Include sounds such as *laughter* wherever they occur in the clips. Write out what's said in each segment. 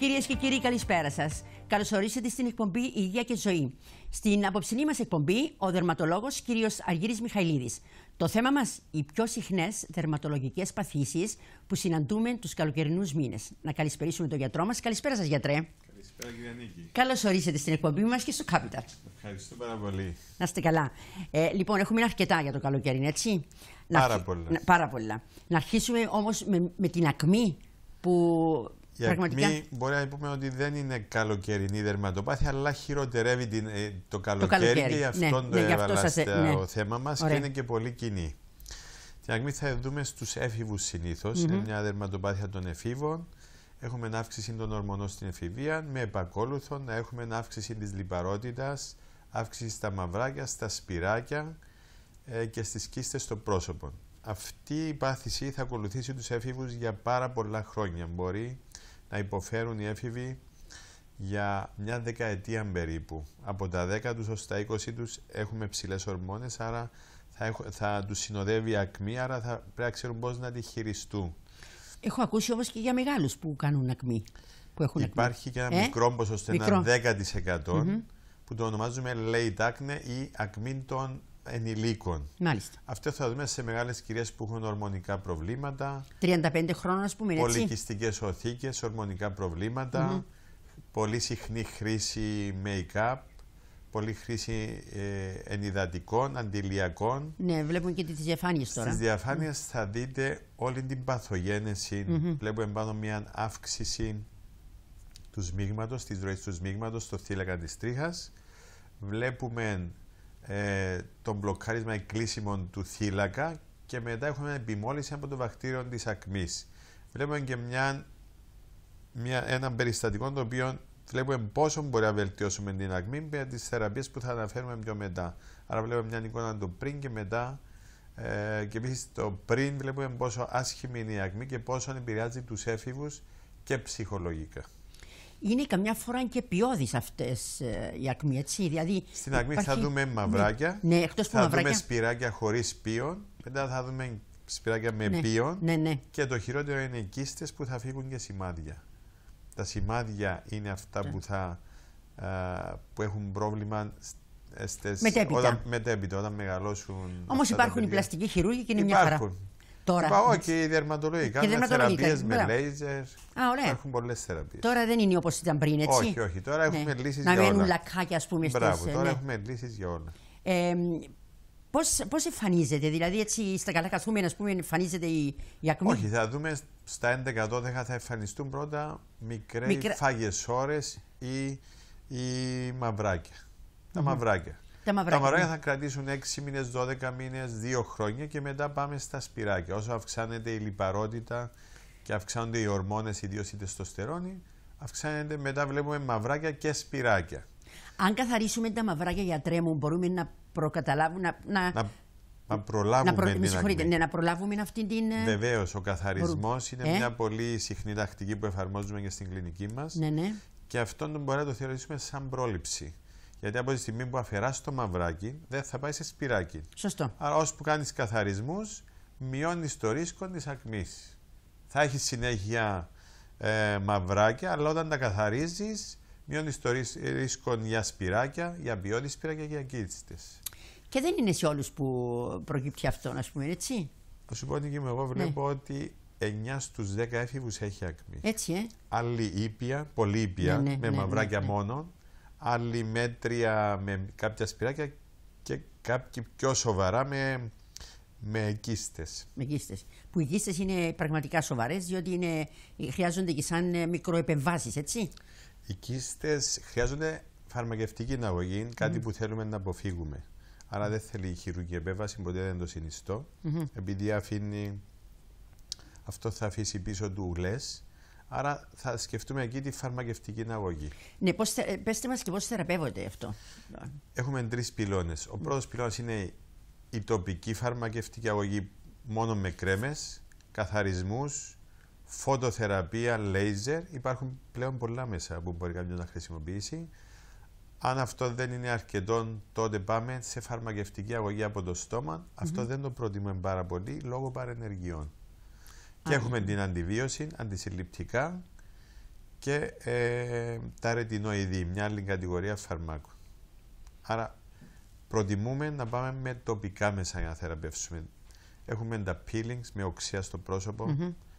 Κυρίες και κύριοι, καλησπέρα σας. Καλώς ορίσατε στην εκπομπή Υγεία και Ζωή. Στην απόψηνή μας εκπομπή, ο δερματολόγος κ. Αργύρι Μιχαηλίδης. Το θέμα μας, οι πιο συχνές δερματολογικές παθήσεις που συναντούμε τους καλοκαιρινούς μήνες. Να καλησπερίσουμε τον γιατρό μας. Καλησπέρα σας, γιατρέ. Καλησπέρα, κύριε Νίκη. Καλώς ορίσατε στην εκπομπή μας και στο Capital. Ευχαριστώ πάρα πολύ. Να είστε καλά. Ε, λοιπόν, έχουμε αρκετά για το καλοκαίρι, έτσι. Πάρα, να... πολλά. Να... πάρα πολλά. Να αρχίσουμε όμως με, με την ακμή που η μπορεί να πούμε ότι δεν είναι καλοκαιρινή δερματοπάθεια, αλλά χειροτερεύει την, ε, το, καλοκαίρι, το και ναι, αυτό ναι, το ε- ναι, έβαλα θέμα μας και είναι και πολύ κοινή. Την ακμή θα δούμε στους έφηβους συνήθως. Είναι μια δερματοπάθεια των εφήβων. Έχουμε αύξηση των ορμονών στην εφηβεία, με επακόλουθο να έχουμε αύξηση της λιπαρότητας, αύξηση στα μαυράκια, στα σπυράκια ε, και στις κίστες στο πρόσωπο. Αυτή η πάθηση θα ακολουθήσει τους έφηβους για πάρα πολλά χρόνια. Μπορεί να υποφέρουν οι έφηβοι για μια δεκαετία περίπου. Από τα 10 τους ως τα 20 τους έχουμε ψηλές ορμόνες, άρα θα, έχω, θα τους συνοδεύει η ακμή, άρα θα πρέπει να ξέρουν πώς να τη χειριστούν. Έχω ακούσει όμως και για μεγάλους που κάνουν ακμή. Που έχουν Υπάρχει ακμή. και ένα ε? μικρό ποσοστό, ένα 10% που το ονομάζουμε late acne ή ακμή των ενηλίκων. Μάλιστα. Αυτό θα δούμε σε μεγάλες κυρίες που έχουν ορμονικά προβλήματα. 35 χρόνια, ας πούμε. Πολυκιστικέ οθήκες, ορμονικά προβλήματα. Πολύ συχνή χρήση make-up. Πολύ χρήση ε, ενυδατικών, αντιλιακών. Ναι, βλέπουμε και τις διαφάνειες τώρα. Στις διαφάνειες θα δείτε όλη την παθογένεση. Mm Βλέπουμε πάνω μια αύξηση του σμίγματος, της ροής του σμίγματος στο θύλακα της τρίχας. Βλέπουμε ε, το μπλοκάρισμα εκκλήσιμων του θύλακα και μετά έχουμε επιμόλυση από το βακτήριο της ακμής. Βλέπουμε και μια, ένα περιστατικό το οποίο βλέπουμε πόσο μπορεί να βελτιώσουμε την ακμή με τις θεραπείες που θα αναφέρουμε πιο μετά. Άρα βλέπουμε μια εικόνα του πριν και μετά ε, και επίσης το πριν βλέπουμε πόσο άσχημη είναι η ακμή και πόσο επηρεάζει τους έφηβους και ψυχολογικά είναι καμιά φορά και ποιόδη αυτές ε, οι ακμοί, Έτσι. Δηλαδή, Στην ακμή υπάρχει... θα δούμε ναι. μαυράκια. Ναι, ναι θα μαυράκια. δούμε σπυράκια χωρίς πίον, Μετά θα δούμε σπυράκια με ναι, Ναι, ναι. Και το χειρότερο είναι οι κίστες που θα φύγουν και σημάδια. Τα σημάδια είναι αυτά ναι. που, θα, α, που έχουν πρόβλημα ε, με μετέπειτα. Όταν, μετέπειτα, όταν μεγαλώσουν. Όμως υπάρχουν οι πλαστικοί χειρούργοι και είναι υπάρχουν. μια χαρά. Τώρα. Είπα, όχι, και οι διαρματολογοί Οι θεραπείες με λέιζερ. έχουν Υπάρχουν πολλές θεραπείες. Τώρα δεν είναι όπως ήταν πριν, έτσι. Όχι, όχι. Τώρα ναι. έχουμε λύσεις για όλα. Να μένουν λακκάκια ας πούμε, Μπράβο, ε, τώρα ναι. έχουμε λύσεις για όλα. Ε, Πώς, εμφανίζεται, δηλαδή έτσι στα καλά καθούμενα, ας πούμε, εμφανίζεται η, η ακμή. Όχι, θα δούμε στα 11-12 θα εμφανιστούν πρώτα μικρές Μικρα... φάγες ώρες ή, ή μαυράκια. Mm -hmm. Τα μαυράκια. Τα μαυράκια, τα μαυράκια θα κρατήσουν 6 μήνες, 12 μήνες, 2 χρόνια και μετά πάμε στα σπυράκια. Όσο αυξάνεται η λιπαρότητα και αυξάνονται οι ορμόνες, ιδίως η τεστοστερόνη, αυξάνεται, μετά βλέπουμε μαυράκια και σπυράκια. Αν καθαρίσουμε τα μαυράκια για τρέμου, μπορούμε να προκαταλάβουμε, να, να, να, να προλάβουμε, να προ... ναι, να προλάβουμε αυτή την... Ε, Βεβαίως, ο καθαρισμός είναι ε? μια πολύ συχνή τακτική που εφαρμόζουμε και στην κλινική μας. Ναι, ναι. Και αυτόν τον μπορεί να το θεωρήσουμε σαν πρόληψη. Γιατί από τη στιγμή που αφαιρά το μαυράκι, δεν θα πάει σε σπυράκι. Σωστό. Άρα, που κάνεις καθαρισμούς, μειώνεις το ρίσκο της ακμής. Θα έχεις συνέχεια ε, μαυράκια, αλλά όταν τα καθαρίζεις, μειώνεις το ρίσκο για σπυράκια, για ποιότητα σπυράκια και για κίτσιτε. Και δεν είναι σε όλους που προκύπτει αυτό, ας πούμε, έτσι. Θα σου πω ότι και εγώ βλέπω ναι. ότι 9 στου 10 έφηβους έχει ακμή. Έτσι, ε. Άλλη ήπια, πολύ ήπια, ναι, ναι, με μαυράκια μόνο άλλη μέτρια με κάποια σπυράκια και κάποιοι πιο σοβαρά με, με κίστες. Με κίστες. Που οι κίστες είναι πραγματικά σοβαρές διότι είναι, χρειάζονται και σαν ε, μικροεπεμβάσεις, έτσι. Οι κίστες χρειάζονται φαρμακευτική αγωγή, κάτι που θέλουμε να αποφύγουμε. Άρα δεν θέλει χειρουργική επέμβαση, ποτέ δεν το συνιστώ, επειδή αφήνει, αυτό θα αφήσει πίσω του ουλές Άρα θα σκεφτούμε εκεί τη φαρμακευτική αγωγή. Ναι, πώς, πέστε μας και πώς θεραπεύονται αυτό. Έχουμε τρεις πυλώνες. Ο ναι. πρώτος πυλώνας είναι η τοπική φαρμακευτική αγωγή μόνο με κρέμες, καθαρισμούς, φωτοθεραπεία, λέιζερ. Υπάρχουν πλέον πολλά μέσα που μπορεί κάποιος να χρησιμοποιήσει. Αν αυτό δεν είναι αρκετό, τότε πάμε σε φαρμακευτική αγωγή από το στόμα. Αυτό δεν το προτιμούμε πάρα πολύ λόγω παρενεργειών. Και έχουμε την αντιβίωση, αντισυλληπτικά και ε, τα ρετινοειδή, μια άλλη κατηγορία φαρμάκων. Άρα προτιμούμε να πάμε με τοπικά μέσα για να θεραπεύσουμε. Έχουμε τα peelings με οξία στο πρόσωπο,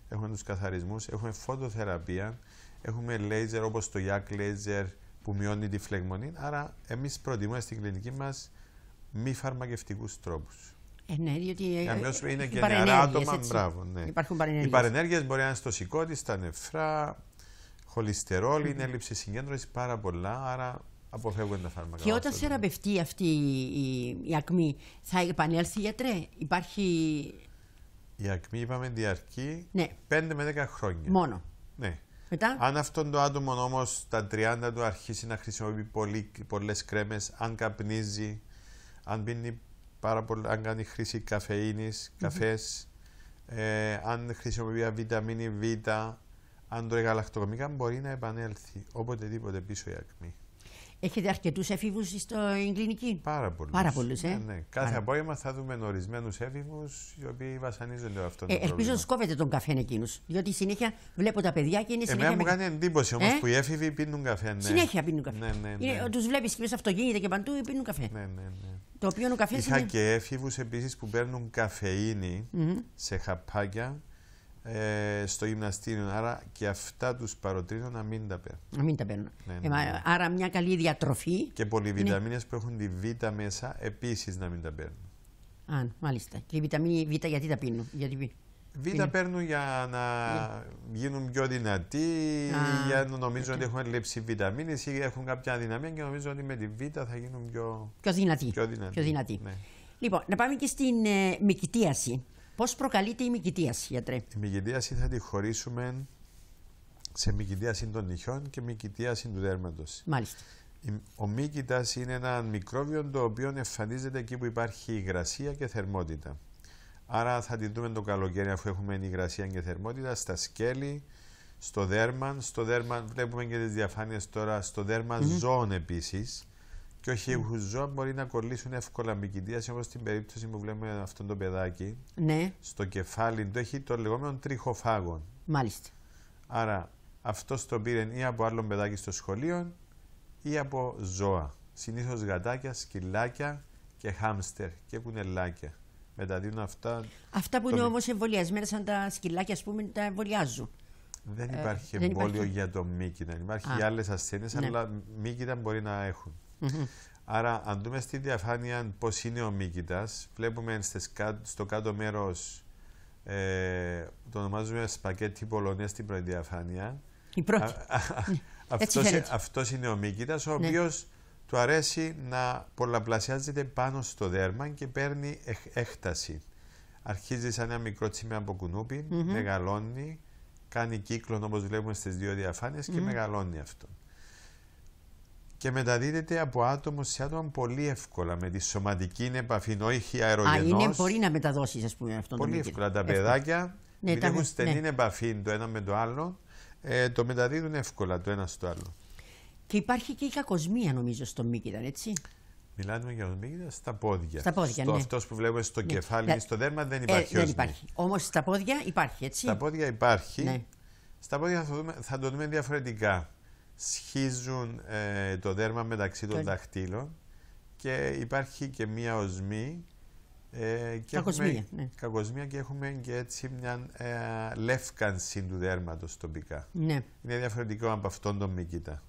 έχουμε τους καθαρισμούς, έχουμε φωτοθεραπεία, έχουμε laser όπως το yak laser που μειώνει τη φλεγμονή. Άρα εμείς προτιμούμε στην κλινική μας μη φαρμακευτικούς τρόπους. Ε, ναι, διότι. Ε, είναι και νεαρά άτομα. Έτσι. Μπράβο, ναι. Υπάρχουν παρενέργειες. Οι παρενέργειες μπορεί να είναι στο σηκώτη, στα νεφρά, χολυστερόλ, είναι έλλειψη συγκέντρωσης, πάρα πολλά. Άρα αποφεύγουν τα φάρμακα. Και όταν θεραπευτεί αυτή η, η, ακμή, θα επανέλθει γιατρέ. Υπάρχει. Η ακμή, είπαμε, διαρκεί ναι. 5 με 10 χρόνια. Μόνο. Ναι. Μετά. Αν αυτόν το άτομο όμως τα 30 του αρχίσει να χρησιμοποιεί πολλές κρέμες, αν καπνίζει, αν πίνει πάρα πολύ αν κάνει χρήση καφεΐνης, καφές, mm -hmm. ε, αν χρησιμοποιεί βιταμίνη Β, αν το εγαλακτοκομικά μπορεί να επανέλθει οποτεδήποτε πίσω η ακμή. Έχετε αρκετούς εφήβου στην κλινική. Πάρα πολλούς. Πάρα πολλούς, ε. ναι, ναι. Κάθε απόγευμα θα δούμε ορισμένου εφήβου οι οποίοι βασανίζονται αυτόν τον ε, Ελπίζω να σκόβετε τον καφέ εκείνους. Διότι συνέχεια βλέπω τα παιδιά και είναι συνέχεια. Εμένα μου κάνει εντύπωση όμως ε? που οι έφηβοι πίνουν καφέ. Ναι. Συνέχεια πίνουν καφέ. Ναι, ναι, ναι. Τους βλέπεις και μέσα αυτοκίνητα και παντού πίνουν καφέ. Ναι, ναι, ναι. Είχα και έφηβους επίσης που παίρνουν καφεΐνη σε χαπάκια ε, στο γυμναστήριο. Άρα και αυτά τους παροτρύνω να μην τα παίρνουν. Να μην τα παίρνουν. Ναι, ναι, ε, ναι, άρα μια καλή διατροφή. Και πολυβιταμίνες που έχουν τη β μέσα επίσης να μην τα παίρνουν. Αν, μάλιστα. Και η βιταμίνη Β γιατί τα πίνουν. Γιατί... Β' παίρνουν για να γίνουν πιο δυνατοί, Α, για να νομίζουν ότι έχουν λείψει βιταμίνε ή έχουν κάποια αδυναμία και νομίζουν ότι με τη Β' θα γίνουν πιο, πιο δυνατοί. Πιο δυνατοί. Πιο δυνατοί. Ναι. Λοιπόν, να πάμε και στην ε, Πώς προκαλείται η μυκητίαση, γιατρέ. Η μυκητίαση θα τη χωρίσουμε σε μυκητίαση των νυχιών και μυκητίαση του δέρματος. Μάλιστα. Ο μύκητα είναι ένα μικρόβιο το οποίο εμφανίζεται εκεί που υπάρχει υγρασία και θερμότητα. Άρα θα την δούμε το καλοκαίρι αφού έχουμε υγρασία και θερμότητα στα σκέλη, στο δέρμα. Στο δέρμα βλέπουμε και τις διαφάνειες τώρα στο δέρμα mm ζώων επίσης Και όχι mm. ζώα μπορεί να κολλήσουν εύκολα μικητίαση όπως στην περίπτωση που βλέπουμε αυτό το παιδάκι. Ναι. Στο κεφάλι του έχει το λεγόμενο τριχοφάγον. Μάλιστα. Άρα αυτός το πήρε ή από άλλο παιδάκι στο σχολείο ή από ζώα. Συνήθως γατάκια, σκυλάκια και χάμστερ και κουνελάκια αυτά. Αυτά που το... είναι όμως εμβολιασμένα, σαν τα σκυλάκια, ας πούμε, τα εμβολιάζουν. Δεν ε, υπάρχει ε, εμβόλιο για το μήκυνα. Υπάρχει α, για άλλες ασθένειες, ναι. αλλά μήκυνα μπορεί να έχουν. Άρα, αν δούμε στη διαφάνεια πώς είναι ο μύκητα, βλέπουμε στο κάτω μέρος ε, το ονομάζουμε σπακέτι Πολωνία στην πρώτη διαφάνεια. Η πρώτη. Ναι. Αυτός είναι ο Μίκητας, ο ναι του αρέσει να πολλαπλασιάζεται πάνω στο δέρμα και παίρνει έκταση. Αρχίζει σαν ένα μικρό τσίμι από μεγαλώνει, κάνει κύκλο όπως βλέπουμε στις δύο και μεγαλώνει αυτό. Και μεταδίδεται από άτομο σε άτομο πολύ εύκολα με τη σωματική επαφή, όχι αερογενός. Α, είναι, μπορεί να μεταδώσεις, ας πούμε, αυτό Πολύ εύκολα. Τα παιδάκια, ναι, μην έχουν ναι, ναι. στενή επαφή το ένα με το άλλο, ε, το μεταδίδουν εύκολα το ένα στο άλλο. Και υπάρχει και η κακοσμία, νομίζω, στον Μίκηταν, έτσι. Μιλάμε για τον Μίκητα στα πόδια. Στα πόδια, στο ναι. Αυτός που βλέπουμε στο ναι. κεφάλι και στο δέρμα δεν ε, υπάρχει. Ε, δεν υπάρχει. Όμως στα πόδια υπάρχει, έτσι. Στα πόδια υπάρχει. Ναι. Στα πόδια θα το δούμε, θα το δούμε διαφορετικά. Σχίζουν ε, το δέρμα μεταξύ των δαχτύλων και υπάρχει και μία οσμή. Ε, και ναι. κακοσμία, και έχουμε και έτσι μια ε, λεύκανση του δέρματος. τοπικά. Ναι. Είναι διαφορετικό από αυτόν τον μύκητα.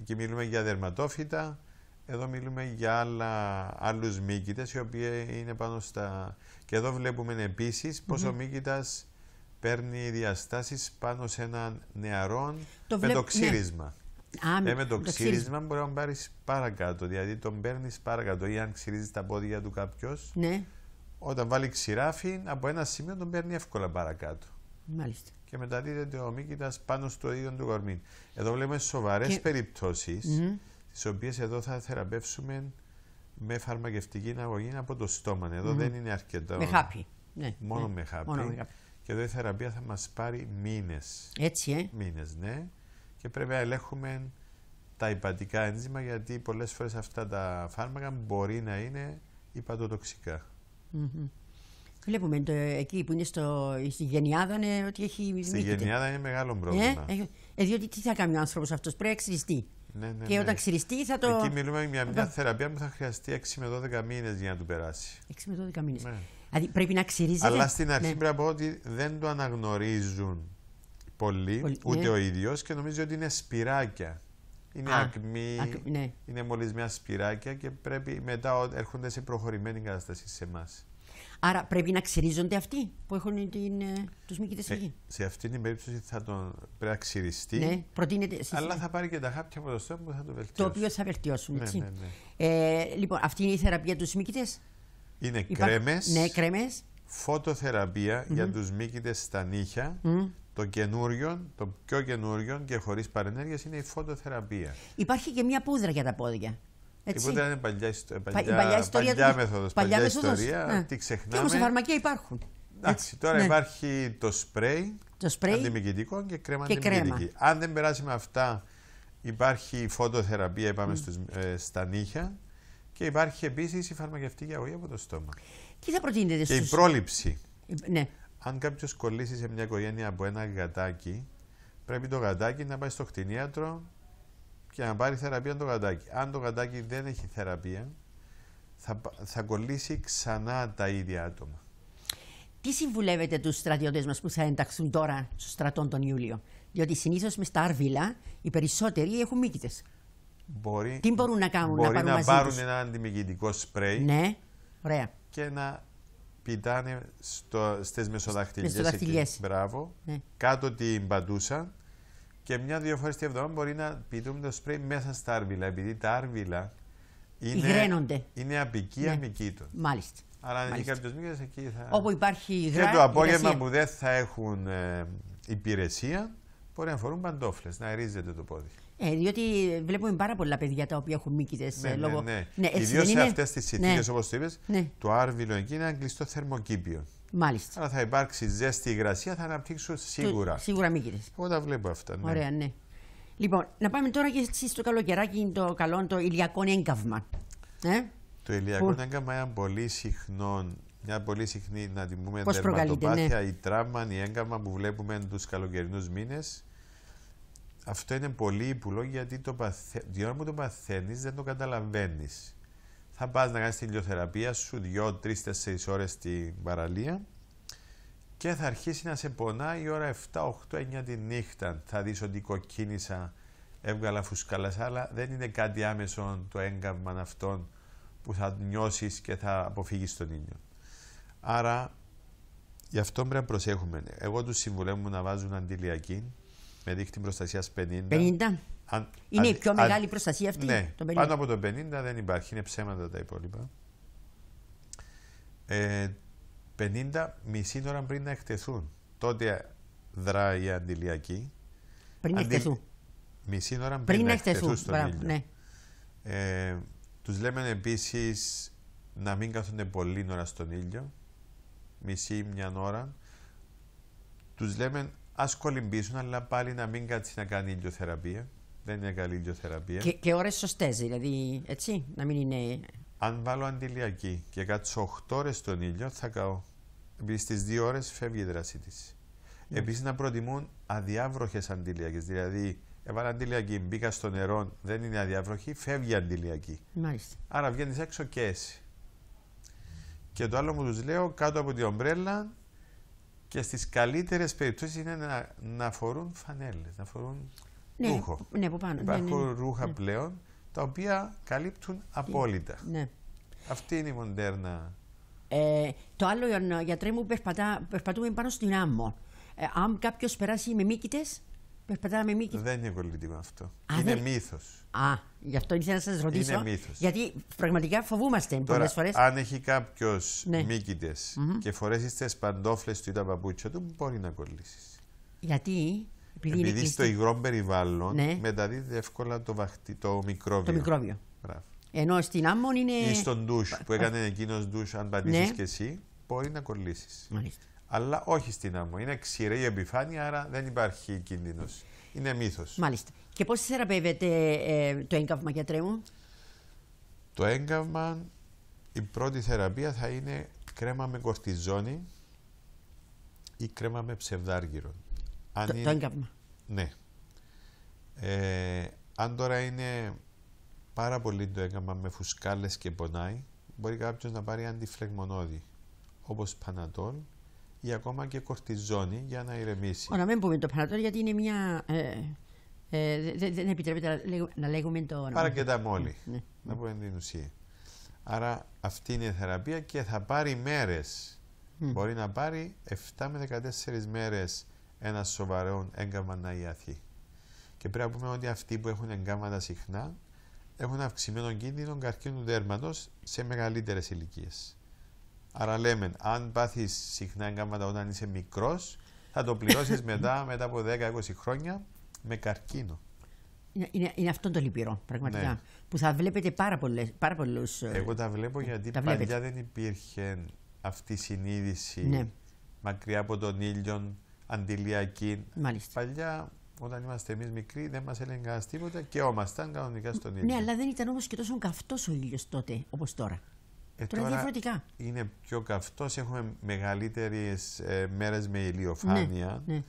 Εκεί μιλούμε για δερματόφυτα, εδώ μιλούμε για άλλα, άλλους μύκητες, οι οποίοι είναι πάνω στα... Και εδώ βλέπουμε επίσης πως mm ο μύκητας παίρνει διαστάσεις πάνω σε έναν νεαρό ναι. ε, με το ξύρισμα. Ναι. Ε, με το, ξύρισμα μπορεί να πάρεις παρακάτω, δηλαδή τον παίρνεις παρακάτω ή αν ξυρίζεις τα πόδια του κάποιος. Ναι. Όταν βάλει ξηράφι, από ένα σημείο τον παίρνει εύκολα παρακάτω. Μάλιστα και μεταδίδεται ο μήκητα πάνω στο ίδιο του κορμί. Εδώ βλέπουμε σοβαρές και... περιπτώσεις, τις οποίες εδώ θα θεραπεύσουμε με φαρμακευτική αγωγή από το στόμα. δεν είναι αρκετό. Με χάπι. Ναι, μόνο, ναι. Με χάπι. μόνο Και εδώ η θεραπεία θα μας πάρει μήνες. Έτσι, ε. Μήνες, ναι. Και πρέπει να ελέγχουμε τα υπατικά ένζημα γιατί πολλές φορές αυτά τα φάρμακα μπορεί να είναι Βλέπουμε το, εκεί που είναι στο, στη Γενιάδα ναι, ότι έχει. Στη Γενιάδα είναι μεγάλο πρόβλημα. Ε, ε, διότι τι θα κάνει ο άνθρωπος αυτός, πρέπει να ξυριστεί. Ναι, ναι, και ναι. όταν ξυριστεί θα το. Εκεί μιλούμε για μια θα... θεραπεία που θα χρειαστεί 6 με 12 μήνες για να του περάσει. 6 με 12 μήνες. Ναι. Δηλαδή πρέπει να ξυρίζει. Αλλά στην αρχή ναι. πρέπει να πω ότι δεν το αναγνωρίζουν πολλοί, ούτε ο ίδιος και νομίζω ότι είναι σπυράκια. Είναι Α, ακμή, ακ, ναι. είναι μολυσμένα σπυράκια και πρέπει μετά έρχονται σε προχωρημένη κατάσταση σε εμάς. Άρα πρέπει να ξυρίζονται αυτοί που έχουν ε, τους μήκητε εκεί. σε αυτήν την περίπτωση θα τον πρέπει να ξυριστεί. Ναι, προτείνεται. Αλλά θα πάρει και τα χάπια από το στόμα που θα το βελτιώσουν. Το οποίο θα βελτιώσουν. Ναι, έτσι. Ναι, ναι, Ε, λοιπόν, αυτή είναι η θεραπεία τους μήκητε. Είναι Υπά... κρέμες. Ναι, κρέμες. Φωτοθεραπεία για του μήκητε στα νύχια. Mm -hmm. Το καινούριο, το πιο καινούριο και χωρίς παρενέργειες είναι η φωτοθεραπεία. Υπάρχει και μια πούδρα για τα πόδια. Έτσι. Τίποτα είναι παλιά, ε, παλιά, παλιά, ιστορία, παλιά μέθοδος, παλιά, παλιά ιστορία, ναι. τι ξεχνάμε. Και όμως τα φαρμακεία υπάρχουν. Εντάξει, τώρα ναι. υπάρχει το σπρέι, το σπρέι και κρέμα και Αν δεν περάσει με αυτά, υπάρχει η φωτοθεραπεία, είπαμε ε, στα νύχια και υπάρχει επίσης η φαρμακευτική αγωγή από το στόμα. Τι θα προτείνετε στους... Και η πρόληψη. Ε, ναι. Αν κάποιος κολλήσει σε μια οικογένεια από ένα γατάκι, πρέπει το γατάκι να πάει στο κτηνίατρο και να πάρει θεραπεία το γαντάκι. Αν το γαντάκι δεν έχει θεραπεία, θα, θα κολλήσει ξανά τα ίδια άτομα. Τι συμβουλεύετε τους στρατιώτες μας που θα ενταχθούν τώρα στο στρατό τον Ιούλιο, Διότι συνήθως με στα άρβιλα οι περισσότεροι έχουν μύκητες. Μπορεί, Τι μπορούν να κάνουν, μπορεί να πάρουν, να πάρουν τους. ένα αντιμυγητικό σπρέι ναι, ωραία. και να πητάνε στι στις μεσοδαχτυλιές. Μπράβο. Ναι. Κάτω την παντούσα και μια-δύο φορές τη εβδομάδα μπορεί να πηδούμε το σπρέι μέσα στα άρβιλα, επειδή τα άρβιλα είναι, απικία είναι απικοί ναι. του. Μάλιστα. Αλλά αν είναι κάποιο μήκο, εκεί θα. Όπου υπάρχει υγρά, Και το απόγευμα που δεν θα έχουν ε, υπηρεσία, μπορεί να φορούν παντόφλες, να ρίζεται το πόδι. Ε, διότι βλέπουμε πάρα πολλά παιδιά τα οποία έχουν μήκητε ναι, ε, ναι, λόγω. Ναι, ναι. ναι. Ιδίω σε αυτές τις συνθήκε, ναι. όπως το είπες, ναι. το άρβιλο εκεί είναι ένα κλειστό θερμοκήπιο. Μάλιστα. Αλλά θα υπάρξει ζέστη υγρασία, θα αναπτύξω σίγουρα. Σίγουρα μήκητε. Εγώ τα βλέπω αυτά. Ναι. Ωραία, ναι. Λοιπόν, να πάμε τώρα και στο καλοκαιράκι το καλό, το ηλιακό έγκαυμα. Ε? Το ηλιακό Που... έγκαυμα είναι πολύ συχνό. Μια πολύ συχνή, να την πούμε, δερματοπάθεια, ναι. η τραύμα, η έγκαμα που βλέπουμε τους καλοκαιρινούς μήνες. Αυτό είναι πολύ υπουλό γιατί το παθε... την που το παθαίνεις δεν το καταλαβαίνεις θα πας να κάνεις την ηλιοθεραπεία σου 2-3-4 4 ωρε στην παραλία και θα αρχίσει να σε πονάει η ώρα 7-8-9 τη νύχτα. Θα δεις ότι κοκκίνησα, έβγαλα φουσκάλα, αλλά δεν είναι κάτι άμεσο το έγκαυμα αυτών που θα νιώσεις και θα αποφύγεις τον ήλιο. Άρα, γι' αυτό πρέπει να προσέχουμε. Εγώ τους συμβουλεύω να βάζουν αντιλιακή με δίχτυ προστασίας 50. 50. Αν, είναι αν, η πιο αν, μεγάλη προστασία αυτή. Ναι, το πάνω από το 50 δεν υπάρχει, είναι ψέματα τα υπόλοιπα. Ε, 50 μισή ώρα πριν να εκτεθούν. Τότε δράει η αντιλιακή. Πριν να εκτεθούν. Μισή ώρα πριν, πριν να εκτεθούν στον ήλιο. Ναι. Ε, τους λέμε επίσης να μην κάθονται πολύ ώρα στον ήλιο, μισή ή μια ώρα. Τους λέμε ας κολυμπήσουν, αλλά πάλι να μην κάτσει να κάνει ηλιοθεραπεία. Δεν είναι καλή ηλιοθεραπεία. Και, και ώρες σωστές, δηλαδή έτσι, να μην είναι. Αν βάλω αντιλιακή και κάτσω 8 ώρες στον ήλιο, θα καώ. Επειδή στι 2 ώρες φεύγει η δράση της. Ναι. Επίσης να προτιμούν αδιάβροχες αντιλιακές. Δηλαδή, έβαλα αντιλιακή, μπήκα στο νερό, δεν είναι αδιάβροχη, φεύγει η αντιλιακή. Μάλιστα. Άρα βγαίνεις έξω και εσύ. Και το άλλο μου τους λέω κάτω από την ομπρέλα και στις καλύτερες περιπτώσεις είναι να, να φορούν φανέλες, να φορούν ναι, ρούχο. Ναι, από πάνω. Ναι, Υπάρχουν ναι, ναι. ρούχα ναι. πλέον τα οποία καλύπτουν απόλυτα. Αυτή είναι η μοντέρνα. Ε, το άλλο, γιατρέ μου, περπατά, περπατούμε πάνω στην άμμο. Ε, αν κάποιος περάσει με μήκητε, περπατάμε με μήκητε. Δεν είναι κολλητικό αυτό. Α, είναι δε... μύθος. Α, γι' αυτό ήθελα να σας ρωτήσω. Είναι μύθος. Γιατί πραγματικά φοβούμαστε πολλές φορές. Αν έχει κάποιος ναι. mm -hmm. και φορέσεις τις παντόφλες του ή τα παπούτσια του, μπορεί να κολλήσεις. Γιατί επειδή, Επειδή στο υγρό περιβάλλον ναι. μεταδίδεται εύκολα το, βαχτι... το μικρόβιο. Το μικρόβιο. Ενώ στην άμμον είναι. ή στον ντουσ που έκανε εκείνος ντουσ, αν πατήσεις ναι. και εσύ, μπορεί να κολλήσεις. Αλλά όχι στην άμμο. Είναι ξηρή η επιφάνεια, άρα δεν υπάρχει κίνδυνος. Είναι μύθος. Μάλιστα. Και πώς θεραπεύεται ε, το έγκαυμα, γιατρέ μου, Το έγκαυμα, η πρώτη θεραπεία θα είναι κρέμα με κορτιζόνη ή κρέμα με ψευδάργυρο. Αν Τ, ναι. Ε, αν τώρα είναι πάρα πολύ το έγκαμμα με φουσκάλες και πονάει, μπορεί κάποιος να πάρει αντιφλεγμονώδη, όπως Πανατόλ ή ακόμα και κορτιζόνη για να ηρεμήσει. Ω, να μην πούμε το Πανατόλ γιατί είναι μια... Ε, ε, δεν επιτρέπεται να λέγουμε το όνομα. Παρακεταμόλη, μόλι. Ναι, ναι. να πούμε την ουσία. Άρα αυτή είναι η θεραπεία και θα πάρει μέρες. Μπορεί να πάρει 7 με 14 μέρες ένα σοβαρό έγκαμα να ιαθεί. Και πρέπει να πούμε ότι αυτοί που έχουν εγκάμματα συχνά έχουν αυξημένο κίνδυνο καρκίνου δέρματος σε μεγαλύτερες ηλικίες. Άρα λέμε, αν πάθεις συχνά εγκάμματα όταν είσαι μικρός, θα το πληρώσεις *laughs* μετά, μετά από 10-20 χρόνια με καρκίνο. Είναι, είναι, αυτό το λυπηρό, πραγματικά. Ναι. Που θα βλέπετε πάρα, πάρα πολλούς. Ε, Εγώ τα βλέπω ε, γιατί τα παλιά δεν υπήρχε αυτή η συνείδηση ναι. μακριά από τον ήλιον αντιλιακή. Μάλιστα. Παλιά, όταν είμαστε εμείς μικροί, δεν μας έλεγε κανένα τίποτα και ήταν κανονικά στον ναι, ήλιο. Ναι, αλλά δεν ήταν όμως και τόσο καυτός ο ήλιος τότε όπως τώρα. Ε, τώρα, τώρα διαφορετικά. Είναι πιο καυτός, έχουμε μεγαλύτερες ε, μέρες με ναι, ηλιοφάνεια. Ναι, ναι.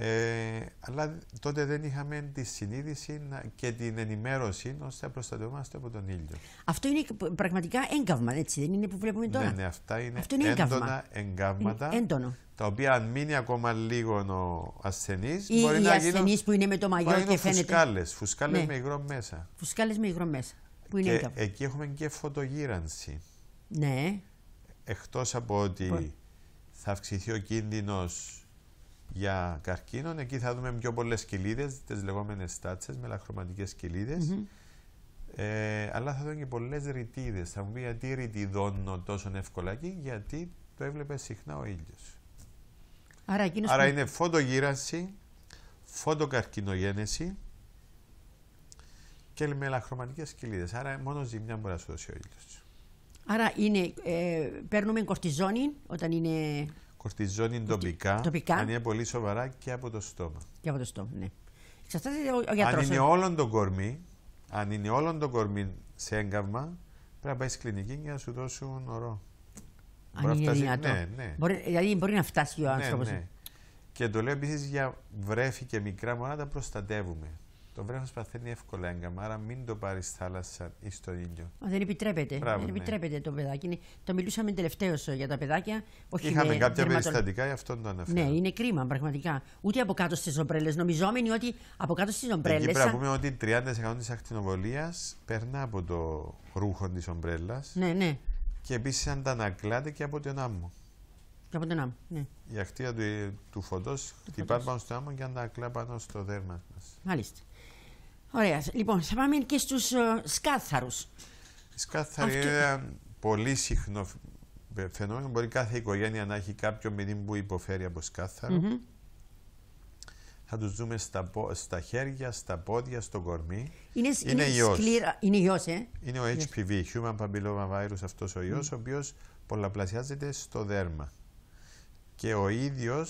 Ε, αλλά τότε δεν είχαμε τη συνείδηση και την ενημέρωση ώστε να προστατευόμαστε από τον ήλιο. Αυτό είναι πραγματικά έγκαυμα, έτσι δεν είναι που βλέπουμε ναι, τώρα. Ναι, ναι αυτά είναι, Αυτό είναι έντονα εγκαύματα. Έντονο. Τα οποία αν μείνει ακόμα λίγο ο ασθενής. Μπορεί οι ασθενεί που είναι με το μαγιό και φαίνεται. Φουσκάλες, φουσκάλες ναι. με υγρό μέσα. Φουσκάλες με υγρό μέσα. Που είναι και εκεί έχουμε και φωτογύρανση. Ναι. Εκτός από ότι θα αυξηθεί ο κίνδυνος για καρκίνο, Εκεί θα δούμε πιο πολλές κοιλίδε, τις λεγόμενες στάτσες, μελαχρωματικέ κοιλίδε. ε, αλλά θα δούμε και πολλές ρητίδες. Θα μου πει γιατί ρητιδώνω τόσο εύκολα εκεί, γιατί το έβλεπε συχνά ο ήλιος. Άρα, είναι φωτογύρανση, φωτοκαρκινογένεση και μελαχρωματικέ κοιλίδε. Άρα μόνο ζημιά μπορεί να σου δώσει ο ήλιος. Άρα είναι, ε, παίρνουμε κορτιζόνη όταν είναι κορτιζόνη τοπικά, τοπικά, αν είναι πολύ σοβαρά και από το στόμα. Και από το στόμα, ναι. Αν είναι ε. όλον τον κορμί, αν είναι όλον τον κορμί σε έγκαυμα, πρέπει να πάει στην κλινική για να σου δώσουν ορό. Αν μπορεί είναι να φτάσει, ναι, ναι. Μπορεί, δηλαδή μπορεί να φτάσει ο ναι, άνθρωπος. Ναι, ναι. Και το λέω επίσης για βρέφη και μικρά μωρά, τα προστατεύουμε. Το βρέφος παθαίνει εύκολα έγκαμα, άρα μην το πάρεις στη θάλασσα ή στο ήλιο. δεν επιτρέπεται. Μπράβο, δεν ναι. επιτρέπεται το παιδάκι. Το μιλούσαμε τελευταίως για τα παιδάκια. Όχι Είχαμε με κάποια περιστατικά, γι' αυτό το ναι, αναφέρω. Ναι, είναι κρίμα πραγματικά. Ούτε από κάτω στις ομπρέλες. Νομιζόμενοι ότι από κάτω στις ομπρέλες. Εκεί πρέπει να πούμε ότι 30% της ακτινοβολίας περνά από το ρούχο της ομπρέλας. Ναι, ναι. Και επίσης αντανακλάται και από τον άμμο. Και από τον άμμο, ναι. Η ακτία του, του φωτός χτυπά πάνω στο άμμο και αντανακλά πάνω στο δέρμα μας. Μάλιστα. Ωραία. Λοιπόν, θα πάμε και στους σκάθαρου. Ε, σκάθαρους. Σκάθαροι είναι ένα πολύ συχνό φαινόμενο. Μπορεί κάθε οικογένεια να έχει κάποιο παιδί που υποφέρει από σκάθαρο. Θα τους δούμε στα, χέρια, στα πόδια, στο κορμί. Είναι, είναι, Είναι ιός. σκλήρα. Είναι ιός, ε. Είναι ο HPV, Human Papilloma Virus, αυτός ο ιός, ο οποίος πολλαπλασιάζεται στο δέρμα. Και ο ίδιος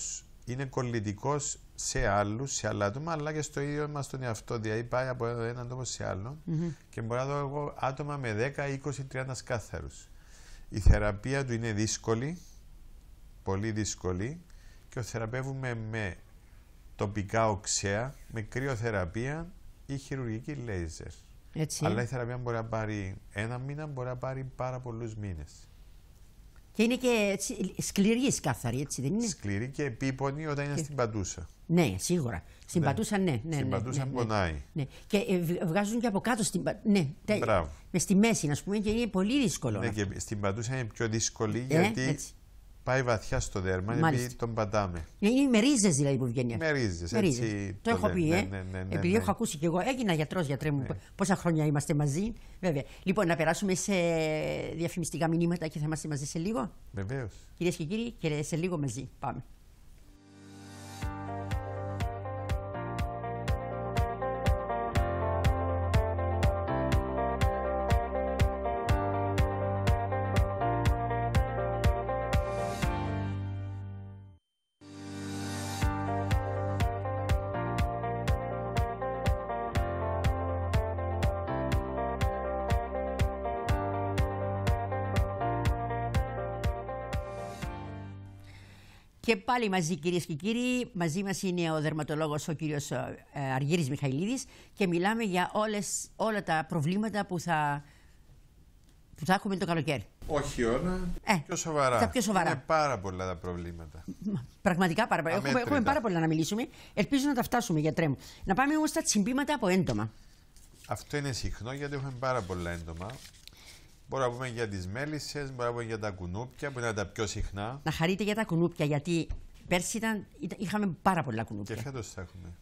είναι κολλητικός σε άλλους, σε άλλα άτομα, αλλά και στο ίδιο μας τον εαυτό. Δηλαδή πάει από έναν τόπο σε άλλο και μπορεί να δω εγώ άτομα με 10, 20, 30 κάθαρου. Η θεραπεία του είναι δύσκολη, πολύ δύσκολη και θεραπεύουμε με τοπικά οξέα, με κρυοθεραπεία ή χειρουργική λέιζερ. Έτσι. Αλλά η χειρουργικη λειζερ αλλα μπορεί να πάρει ένα μήνα, μπορεί να πάρει πάρα πολλούς μήνες. Και είναι και έτσι, σκληρή σκάφθαρη, έτσι δεν είναι. Σκληρή και επίπονη όταν είναι στην παντούσα. Ναι, σίγουρα. Στην ναι. παντούσα, ναι. ναι στην ναι, παντούσα ναι, ναι, πονάει. Ναι. Και ε, βγάζουν και από κάτω στην παντούσα. Ναι, Μπράβο. με στη μέση, να πούμε, και είναι πολύ δύσκολο. Ναι, ναι, και στην παντούσα είναι πιο δύσκολη ε, γιατί έτσι πάει βαθιά στο δέρμα Μάλιστα. επειδή τον πατάμε. Είναι ε, με ρίζες δηλαδή που βγαίνει. Με ρίζες. Το, το έχω πει, ε. ναι, ναι, ναι, επειδή έχω ακούσει κι εγώ. Έγινα γιατρός, γιατρέ μου. Πόσα χρόνια είμαστε μαζί. Βέβαια. Λοιπόν, να περάσουμε σε διαφημιστικά μηνύματα και θα είμαστε μαζί σε λίγο. Βεβαίως. Κυρίες και κύριοι, και σε λίγο μαζί. Πάμε. Και πάλι μαζί, κυρίες και κύριοι, μαζί μας είναι ο δερματολόγος ο κύριος ε, Αργύρης Μιχαηλίδης και μιλάμε για όλες, όλα τα προβλήματα που θα, που θα έχουμε το καλοκαίρι. Όχι όλα, ε, πιο σοβαρά. Τα πιο σοβαρά. Είναι πάρα πολλά τα προβλήματα. Πραγματικά πάρα πολλά. Έχουμε, έχουμε, πάρα πολλά να μιλήσουμε. Ελπίζω να τα φτάσουμε, για τρέμου. Να πάμε όμως στα τσιμπήματα από έντομα. Αυτό είναι συχνό γιατί έχουμε πάρα πολλά έντομα. Μπορούμε να πούμε για τις μέλισσες, μπορούμε να πούμε για τα κουνούπια που είναι τα πιο συχνά. Να χαρείτε για τα κουνούπια, γιατί πέρσι ήταν, είχαμε πάρα πολλά κουνούπια. Και φέτος θα έχουμε.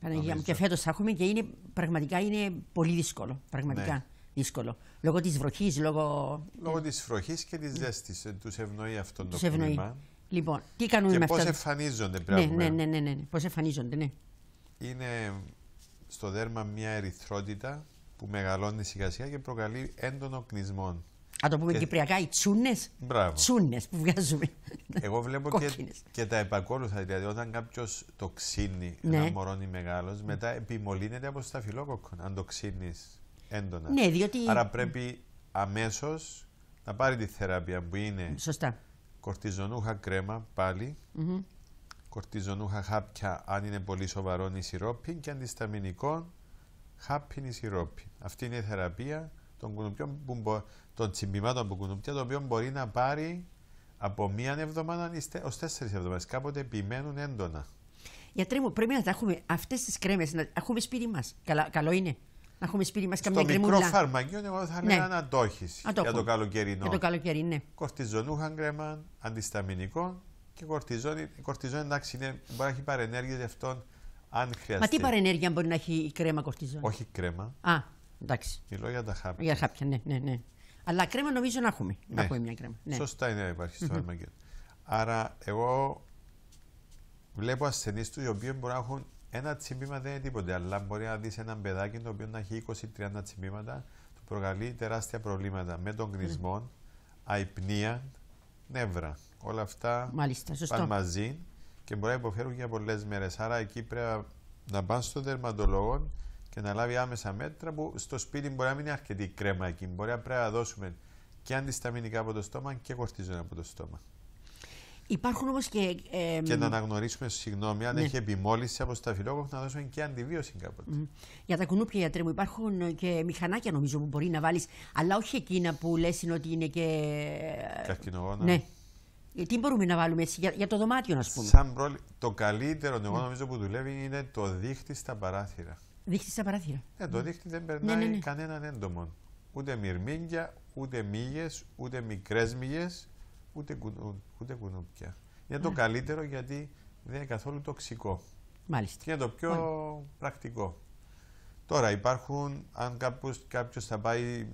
Παναγία μου, και φέτος θα έχουμε και είναι, πραγματικά είναι πολύ δύσκολο. Πραγματικά ναι. δύσκολο. Λόγω της βροχής, λόγω. Λόγω της βροχής και της ζέστης. Τους ευνοεί αυτό το ευνοεί. Λοιπόν, τι κάνουμε και με αυτό. Πώ εμφανίζονται πράγματα. Ναι, ναι, ναι, ναι, ναι. Πώς εμφανίζονται, ναι. Είναι στο δέρμα μια ερυθρότητα που μεγαλώνει σιγά σιγά και προκαλεί έντονο κλεισμό. Αν το πούμε και... κυπριακά, οι τσούνες. Τσούνες που βγάζουμε. Εγώ βλέπω και, και τα επακόλουθα. Δηλαδή, όταν κάποιος το ξύνει, ναι. ένα μεγάλος, μετά επιμολύνεται από σταφυλόκοκο. Αν το ξύνει έντονα. Ναι, διότι... Άρα πρέπει αμέσως να πάρει τη θεραπεία που είναι. Σωστά. Κορτιζονούχα κρέμα πάλι. Mm-hmm. Κορτιζονούχα χάπια, αν είναι πολύ σοβαρό, η σιρόπι και αντισταμινικό χάπινη σιρόπι. Αυτή είναι η θεραπεία των, κουνουπιών που, μπο, των τσιμπημάτων από κουνουπιά, το οποίο μπορεί να πάρει από μία εβδομάδα ως τέσσερις εβδομάδες. Κάποτε επιμένουν έντονα. Γιατρέ μου, πρέπει να τα έχουμε αυτές τις κρέμες, να έχουμε σπίτι μας. Καλό είναι. Να έχουμε σπίτι μας καμιά κρεμούλα. Στο μικρό φαρμακείο, εγώ θα έλεγα ναι. να το έχεις για το καλοκαιρινό. Για το καλοκαιρι, ναι. Κορτιζονούχαν κρέμα, αντισταμινικό και κορτιζόνη. Κορτιζόνη εντάξει, είναι, μπορεί να έχει παρενέργειες γι' αυτόν αν χρειαστεί. Μα τι παρενέργεια μπορεί να έχει η κρέμα κορτιζόνη. Όχι κρέμα. Α, εντάξει. Μιλώ για τα χάπια. Για χάπια, ναι, ναι, ναι. Αλλά κρέμα νομίζω να έχουμε. Ναι. Να έχουμε μια κρέμα. Ναι. Σωστά είναι να υπάρχει στο mm Άρα εγώ βλέπω ασθενείς του οι οποίοι μπορεί να έχουν ένα τσιμπήμα δεν είναι τίποτε, αλλά μπορεί να δεις ένα παιδάκι το οποίο να έχει 20-30 τσιμπήματα, του προκαλεί τεράστια προβλήματα με τον ναι. γκρισμό, mm. αϊπνία, νεύρα. Όλα αυτά Μάλιστα, πάνε μαζί και μπορεί να υποφέρουν για πολλές μέρες. Άρα εκεί πρέπει να πας στον δερματολόγο και να λάβει άμεσα μέτρα που στο σπίτι μπορεί να μην είναι αρκετή κρέμα εκεί. Μπορεί να πρέπει να δώσουμε και αντισταμινικά από το στόμα και κορτίζωνα από το στόμα. Υπάρχουν όμως και. Ε, και να αναγνωρίσουμε, συγγνώμη, αν ναι. έχει επιμόλυση από σταφυλόκοκ, να δώσουμε και αντιβίωση κάποτε. Για τα κουνούπια, γιατρέ μου, υπάρχουν και μηχανάκια νομίζω που μπορεί να βάλεις, αλλά όχι εκείνα που λες ότι είναι και. Καρκινογόνα. Ναι. Ε, τι μπορούμε να βάλουμε έτσι για, το δωμάτιο, α πούμε. Σαν το καλύτερο, εγώ ναι. νομίζω, που δουλεύει είναι το δίχτυ στα παράθυρα. Δίχτυ στα παράθυρα. Ναι, το ναι. δίχτυ δεν ναι, περνάει ναι, ναι, κανέναν έντομο. Ούτε μυρμήγκια, ούτε μύγες, ούτε μικρές μύγες, ούτε, ούτε κουνούπια. Είναι το καλύτερο γιατί δεν είναι καθόλου τοξικό. Μάλιστα. Και είναι το πιο πρακτικό. Τώρα υπάρχουν, αν κάποιος θα πάει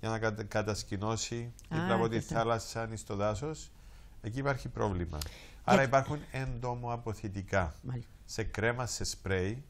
για να κατασκηνώσει δίπλα από τη θάλασσα ή στο δάσος, Εκεί υπάρχει πρόβλημα. Άρα υπάρχουν εντομοαποθητικά. Μάλιστα. Σε κρέμα, σε σπρέι.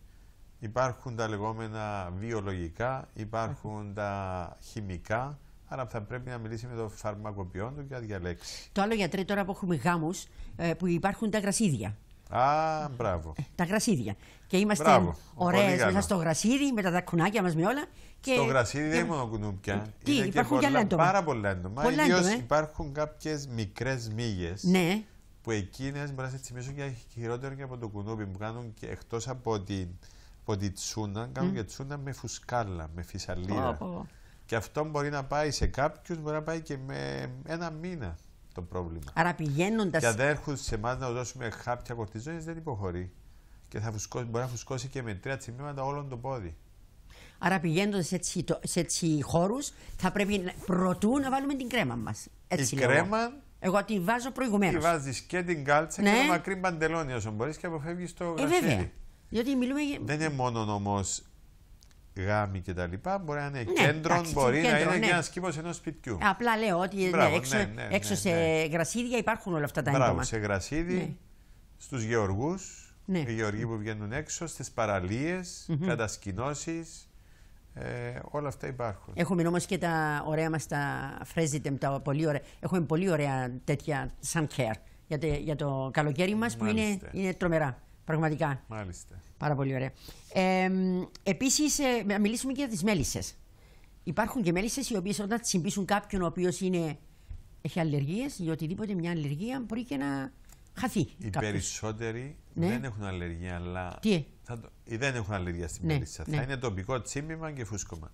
Υπάρχουν τα λεγόμενα βιολογικά, υπάρχουν τα χημικά. Άρα θα πρέπει να μιλήσει με το φαρμακοποιό του και να διαλέξει. Το άλλο γιατρέ τώρα που έχουμε γάμους, ε, που υπάρχουν τα γρασίδια. Α, μπράβο. Ε, τα γρασίδια. Και είμαστε ωραίε μέσα στο γρασίδι με τα δακουνάκια μας με όλα. Και... Στο γρασίδι δεν είναι μόνο κουνούπια. Ε, τι, είναι υπάρχουν και άλλα έντομα. Πάρα πολλά έντομα. Πολλά έντομα ε. υπάρχουν κάποιες μικρές μύγες. Ναι. Που εκείνες μπορείς να σε τσιμίσουν και χειρότερο και από το κουνούπι που κάνουν και εκτός από την, τη τσούνα, κάνουν mm. και τσούνα με φουσκάλα, με φυσαλίδα. Oh, oh. Και αυτό μπορεί να πάει σε κάποιους, μπορεί να πάει και με ένα μήνα το πρόβλημα. Άρα πηγαίνοντας. Και αν δεν έρχονται σε εμάς να δώσουμε χάπια κορτιζόνη, δεν υποχωρεί. Και θα φουσκώσει, μπορεί να φουσκώσει και με τρία τσιμήματα όλο το πόδι. Άρα πηγαίνοντας σε, έτσι, έτσι χώρους, θα πρέπει πρωτού προτού να βάλουμε την κρέμα μας. την λέω. κρέμα. Εγώ τη βάζω προηγουμένως. Τη βάζεις και την κάλτσα ναι. και το μακρύ μπαντελόνι όσο μπορείς και αποφεύγεις το ε, βέβαια. Δεν είναι μόνο όμω γάμοι κτλ. Μπορεί να είναι ναι, κέντρο, μπορεί να είναι ναι. ένα κήπο ενός σπιτιού. Απλά λέω ότι έξω, ναι, ναι, ναι, σε γρασίδια υπάρχουν όλα αυτά τα έντομα. Μπράβο, σε γρασίδι, στους γεωργούς, οι γεωργοί που βγαίνουν έξω, στις παραλίες, κατασκηνώσεις. Ε, όλα αυτά υπάρχουν. Έχουμε όμως και τα ωραία μας τα φρέζιτεμ, τα πολύ ωραία. Έχουμε πολύ ωραία τέτοια sun care για, το καλοκαίρι μας που είναι, είναι τρομερά. Πραγματικά. Μάλιστα. Πάρα πολύ ωραία. Ε, Επίση, να μιλήσουμε και για τις μέλισσες. Υπάρχουν και μέλισσες οι οποίες όταν συμπίσουν κάποιον ο οποίος έχει αλλεργίες ή οτιδήποτε μια αλλεργία μπορεί και να χαθεί. Οι κάποιος. περισσότεροι ναι. δεν έχουν αλλεργία, αλλά. Τι? Θα Δεν έχουν αλλεργία στη ναι. μέλισσα. Ναι. Θα είναι τοπικό τσίμημα και φούσκωμα.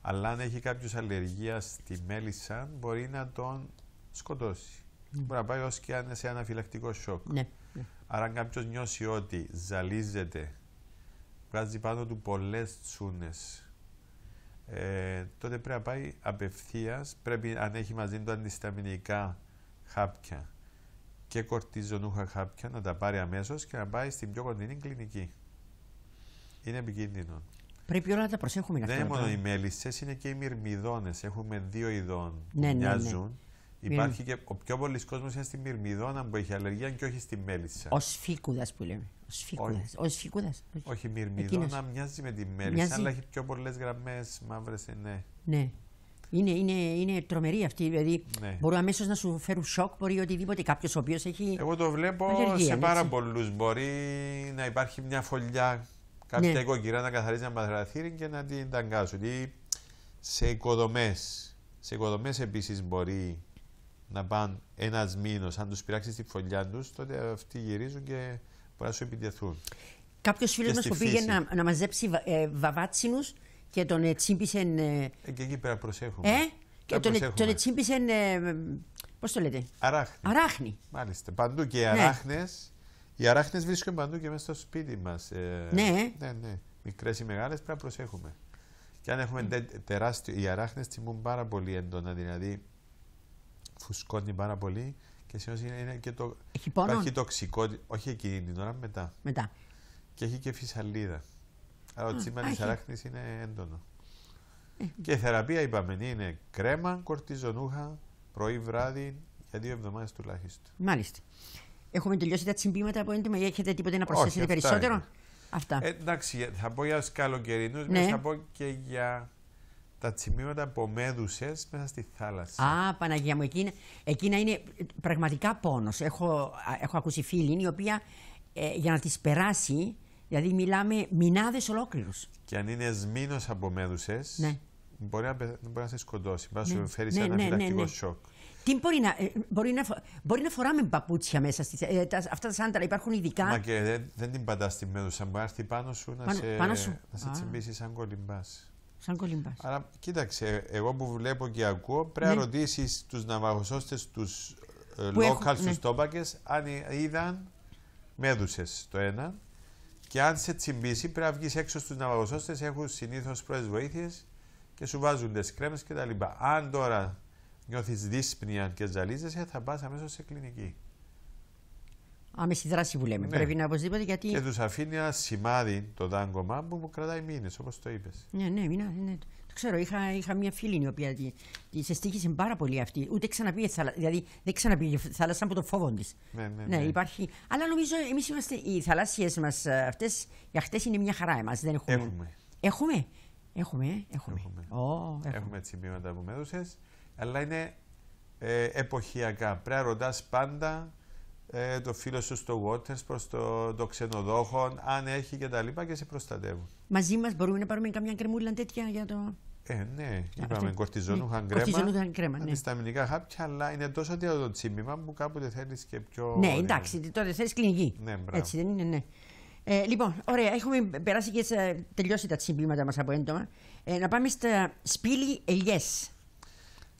Αλλά αν έχει κάποιος αλλεργία στη μέλισσα, μπορεί να τον σκοτώσει. Mm. Μπορεί να πάει ως και αν είναι σε αναφυλακτικό σοκ. Ναι. Άρα αν κάποιος νιώσει ότι ζαλίζεται, βγάζει πάνω του πολλές τσούνες, ε, τότε πρέπει να πάει απευθείας, πρέπει αν έχει μαζί του αντισταμινικά χάπια και κορτιζονούχα χάπια να τα πάρει αμέσως και να πάει στην πιο κοντινή κλινική. Είναι επικίνδυνο. Πρέπει όλα να τα προσέχουμε. Δεν είναι μόνο οι μέλισσες, είναι και οι μυρμηδόνε. Έχουμε δύο ειδών που ναι, ναι, ναι. μοιάζουν. ναι. Υπάρχει και ο πιο πολλής κόσμος είναι στη Μυρμιδόνα που έχει αλλεργία και όχι στη Μέλισσα. Ο Σφίκουδα που λέμε. Ο Σφίκουδα. Σφίκουδας, όχι. όχι, Μυρμιδόνα Εκείνος. μοιάζει με τη Μέλισσα, μοιάζει... αλλά έχει πιο πολλές γραμμές μαύρες. Ε, ναι. ναι. Είναι, είναι, είναι τρομερή αυτή. Δηλαδή, ναι. μπορούν αμέσως να σου φέρουν σοκ, μπορεί οτιδήποτε. Κάποιος ο οποίος έχει. Εγώ το βλέπω αλλεργία, σε πάρα πολλούς. Μπορεί να υπάρχει μια φωλιά, κάποια ναι. να καθαρίζει ένα μαθαραθύρι και να την ταγκάσουν. σε οικοδομές. Σε οικοδομές επίσης μπορεί να πάνε ένας μήνος, αν τους πειράξεις τη φωλιά τους, τότε αυτοί γυρίζουν και μπορεί να σου επιτεθούν. Κάποιος φίλο μας που πήγε να, να μαζέψει βα, ε, βαβάτσινους και τον ε, τσίμπησε. Ε, ε, και εκεί πέρα προσέχουμε. Ε? Και τον, ε, τον τσίμπησε. Ε, Πώς το λέτε, Αράχνη. Αράχνη. Μάλιστα. Παντού και οι ναι. αράχνες. Οι αράχνες βρίσκονται παντού και μέσα στο σπίτι μας. Ε, ναι. ναι, ναι. Μικρές ή μεγάλες πρέπει να προσέχουμε. Και αν έχουμε ναι. τε, τεράστιο. Οι αράχνες τιμούν πάρα πολύ έντονα. Δηλαδή φουσκώνει πάρα πολύ και συνήθω είναι και το. Έχει Υπάρχει τοξικό. Όχι εκείνη την ώρα, μετά. Μετά. Και έχει και φυσαλίδα. Αλλά ο τσίμα τη αράχνης είναι έντονο. Ε. Και θεραπεία είπαμε είναι κρέμα, κορτιζονούχα, πρωί, βράδυ, για δύο εβδομάδες τουλάχιστον. Μάλιστα. Έχουμε τελειώσει τα τσιμπήματα από έντοιμα ή έχετε τίποτα να προσθέσετε περισσότερο. Είναι. Αυτά. Ε, εντάξει, θα πω για του καλοκαιρινού, ναι. θα πω και για τα τσιμήματα από μέδουσες μέσα στη θάλασσα. Α, Παναγία μου, εκείνα, εκείνα είναι πραγματικά πόνος. Έχω, έχω ακούσει φίλοι η οποία ε, για να τις περάσει, δηλαδή μιλάμε μηνάδες ολόκληρους. Και αν είναι σμήνος από μέδουσες, ναι. μπορεί, να, μπορεί να σε σκοτώσει. Μπορεί να σου φέρεις ναι, ένα φυλακτικό ναι, ναι, ναι. σοκ. Τι μπορεί να, ε, μπορεί να, μπορεί να φοράμε παπούτσια μέσα στη ε, τα, Αυτά τα σάντρα υπάρχουν ειδικά. Μα και δεν, την πατάς στη μέδουσα. Μπορεί να έρθει πάνω σου να πάνω, σε, σε τσιμπήσει σαν κολυμπάς. Σαν κοίταξε, εγώ που βλέπω και ακούω, πρέπει ναι. να ρωτήσεις τους ναυαγοσώστες, τους ε, local, του ναι. αν ε, είδαν μέδουσε το ένα. Και αν σε τσιμπήσει, πρέπει να βγεις έξω στους ναυαγοσώστες, έχουν συνήθως πρώτες βοήθειες και σου βάζουν τις κρέμες κτλ. Αν τώρα νιώθεις δύσπνοια και ζαλίζεσαι, θα πας αμέσως σε κλινική άμεση δράση που λέμε. Ναι. Πρέπει να οπωσδήποτε γιατί. Και τους αφήνει ένα σημάδι το δάγκωμά που μου κρατάει μήνες, όπως το είπες. Ναι, ναι, μήνα, ναι. Το ξέρω. Είχα, είχα μια φίλη η οποία τη, εστίχησε πάρα πολύ αυτή. Ούτε ξαναπήγε θάλασσα. Δηλαδή δεν ξαναπήγε θάλασσα από το φόβο της. Ναι, ναι, ναι, ναι. υπάρχει. Αλλά νομίζω εμείς είμαστε. Οι θαλάσσιες μας ε, αυτές, οι χτε είναι μια χαρά εμάς. Δεν έχουμε. Έχουμε. Έχουμε. Έχουμε. Ε, έχουμε, έχουμε. Oh, έχουμε. έχουμε που με έδωσες. Αλλά είναι ε, εποχιακά. Πρέπει να ρωτάς πάντα ε, το φίλο σου στο Waters, προς το, το ξενοδόχο, αν έχει Και, τα λοιπά και σε προστατεύουν. Μαζί μας μπορούμε να πάρουμε καμιά κρεμούλα τέτοια για το. Ε, ναι, είπαμε αυτή... κορτιζόνου ναι, κρέμα. κρέμα. Ναι. Αντισταμινικά χάπια, αλλά είναι τόσο αιτιαίο το τσίμημα που κάποτε θέλεις και πιο. Ναι, εντάξει, τότε θέλεις κλινική. Ναι, μπράβο. Έτσι δεν είναι, ναι. Ε, λοιπόν, ωραία, έχουμε περάσει και τελειώσει τα τσιμπήματα μας από έντομα. Ε, να πάμε στα σπήλι ελιές.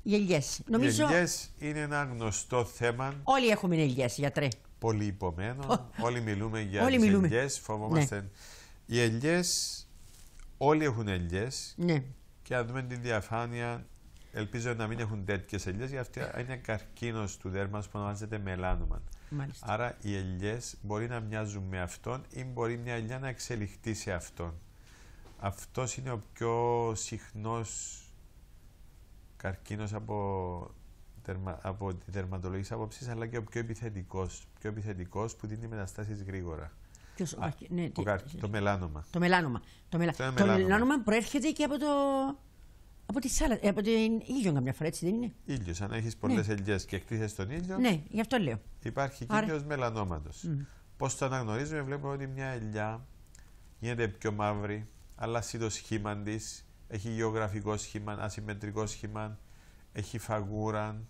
Οι ελιέ. Νομίζω... Οι είναι ένα γνωστό θέμα. Όλοι έχουμε ελιέ, γιατρέ. Πολύ υπομένο. *laughs* όλοι μιλούμε για τι ελιέ. Φοβόμαστε. Ναι. Οι ελιέ, όλοι έχουν ελιέ. Ναι. Και αν δούμε την διαφάνεια, ελπίζω να μην έχουν τέτοιες ελιέ, γιατί είναι καρκίνος του δέρμα που ονομάζεται μελάνωμα. Άρα οι ελιέ μπορεί να μοιάζουν με αυτόν ή μπορεί μια ελιά να εξελιχθεί σε αυτόν. Αυτός είναι ο πιο συχνός καρκίνος από, από τη δερματολογική άποψη, αλλά και ο πιο επιθετικός. επιθετικός που δίνει μεταστάσεις γρήγορα. ναι, το μελάνομα. Το μελάνομα. Το, το προέρχεται και από το. Από, τη σάλα, ε, από την ήλιο καμιά φορά, έτσι δεν είναι. Ήλιος. Αν έχεις πολλέ ναι. ελιές και εκτίθε τον ήλιο. Ναι, γι' αυτό λέω. Υπάρχει Άρα... κύκλο μελανόματο. Mm. Πώς το αναγνωρίζουμε, βλέπουμε ότι μια ελιά γίνεται πιο μαύρη, αλλά το σχήμα τη, έχει γεωγραφικό σχήμα, ασυμμετρικό σχήμα, έχει φαγούρα,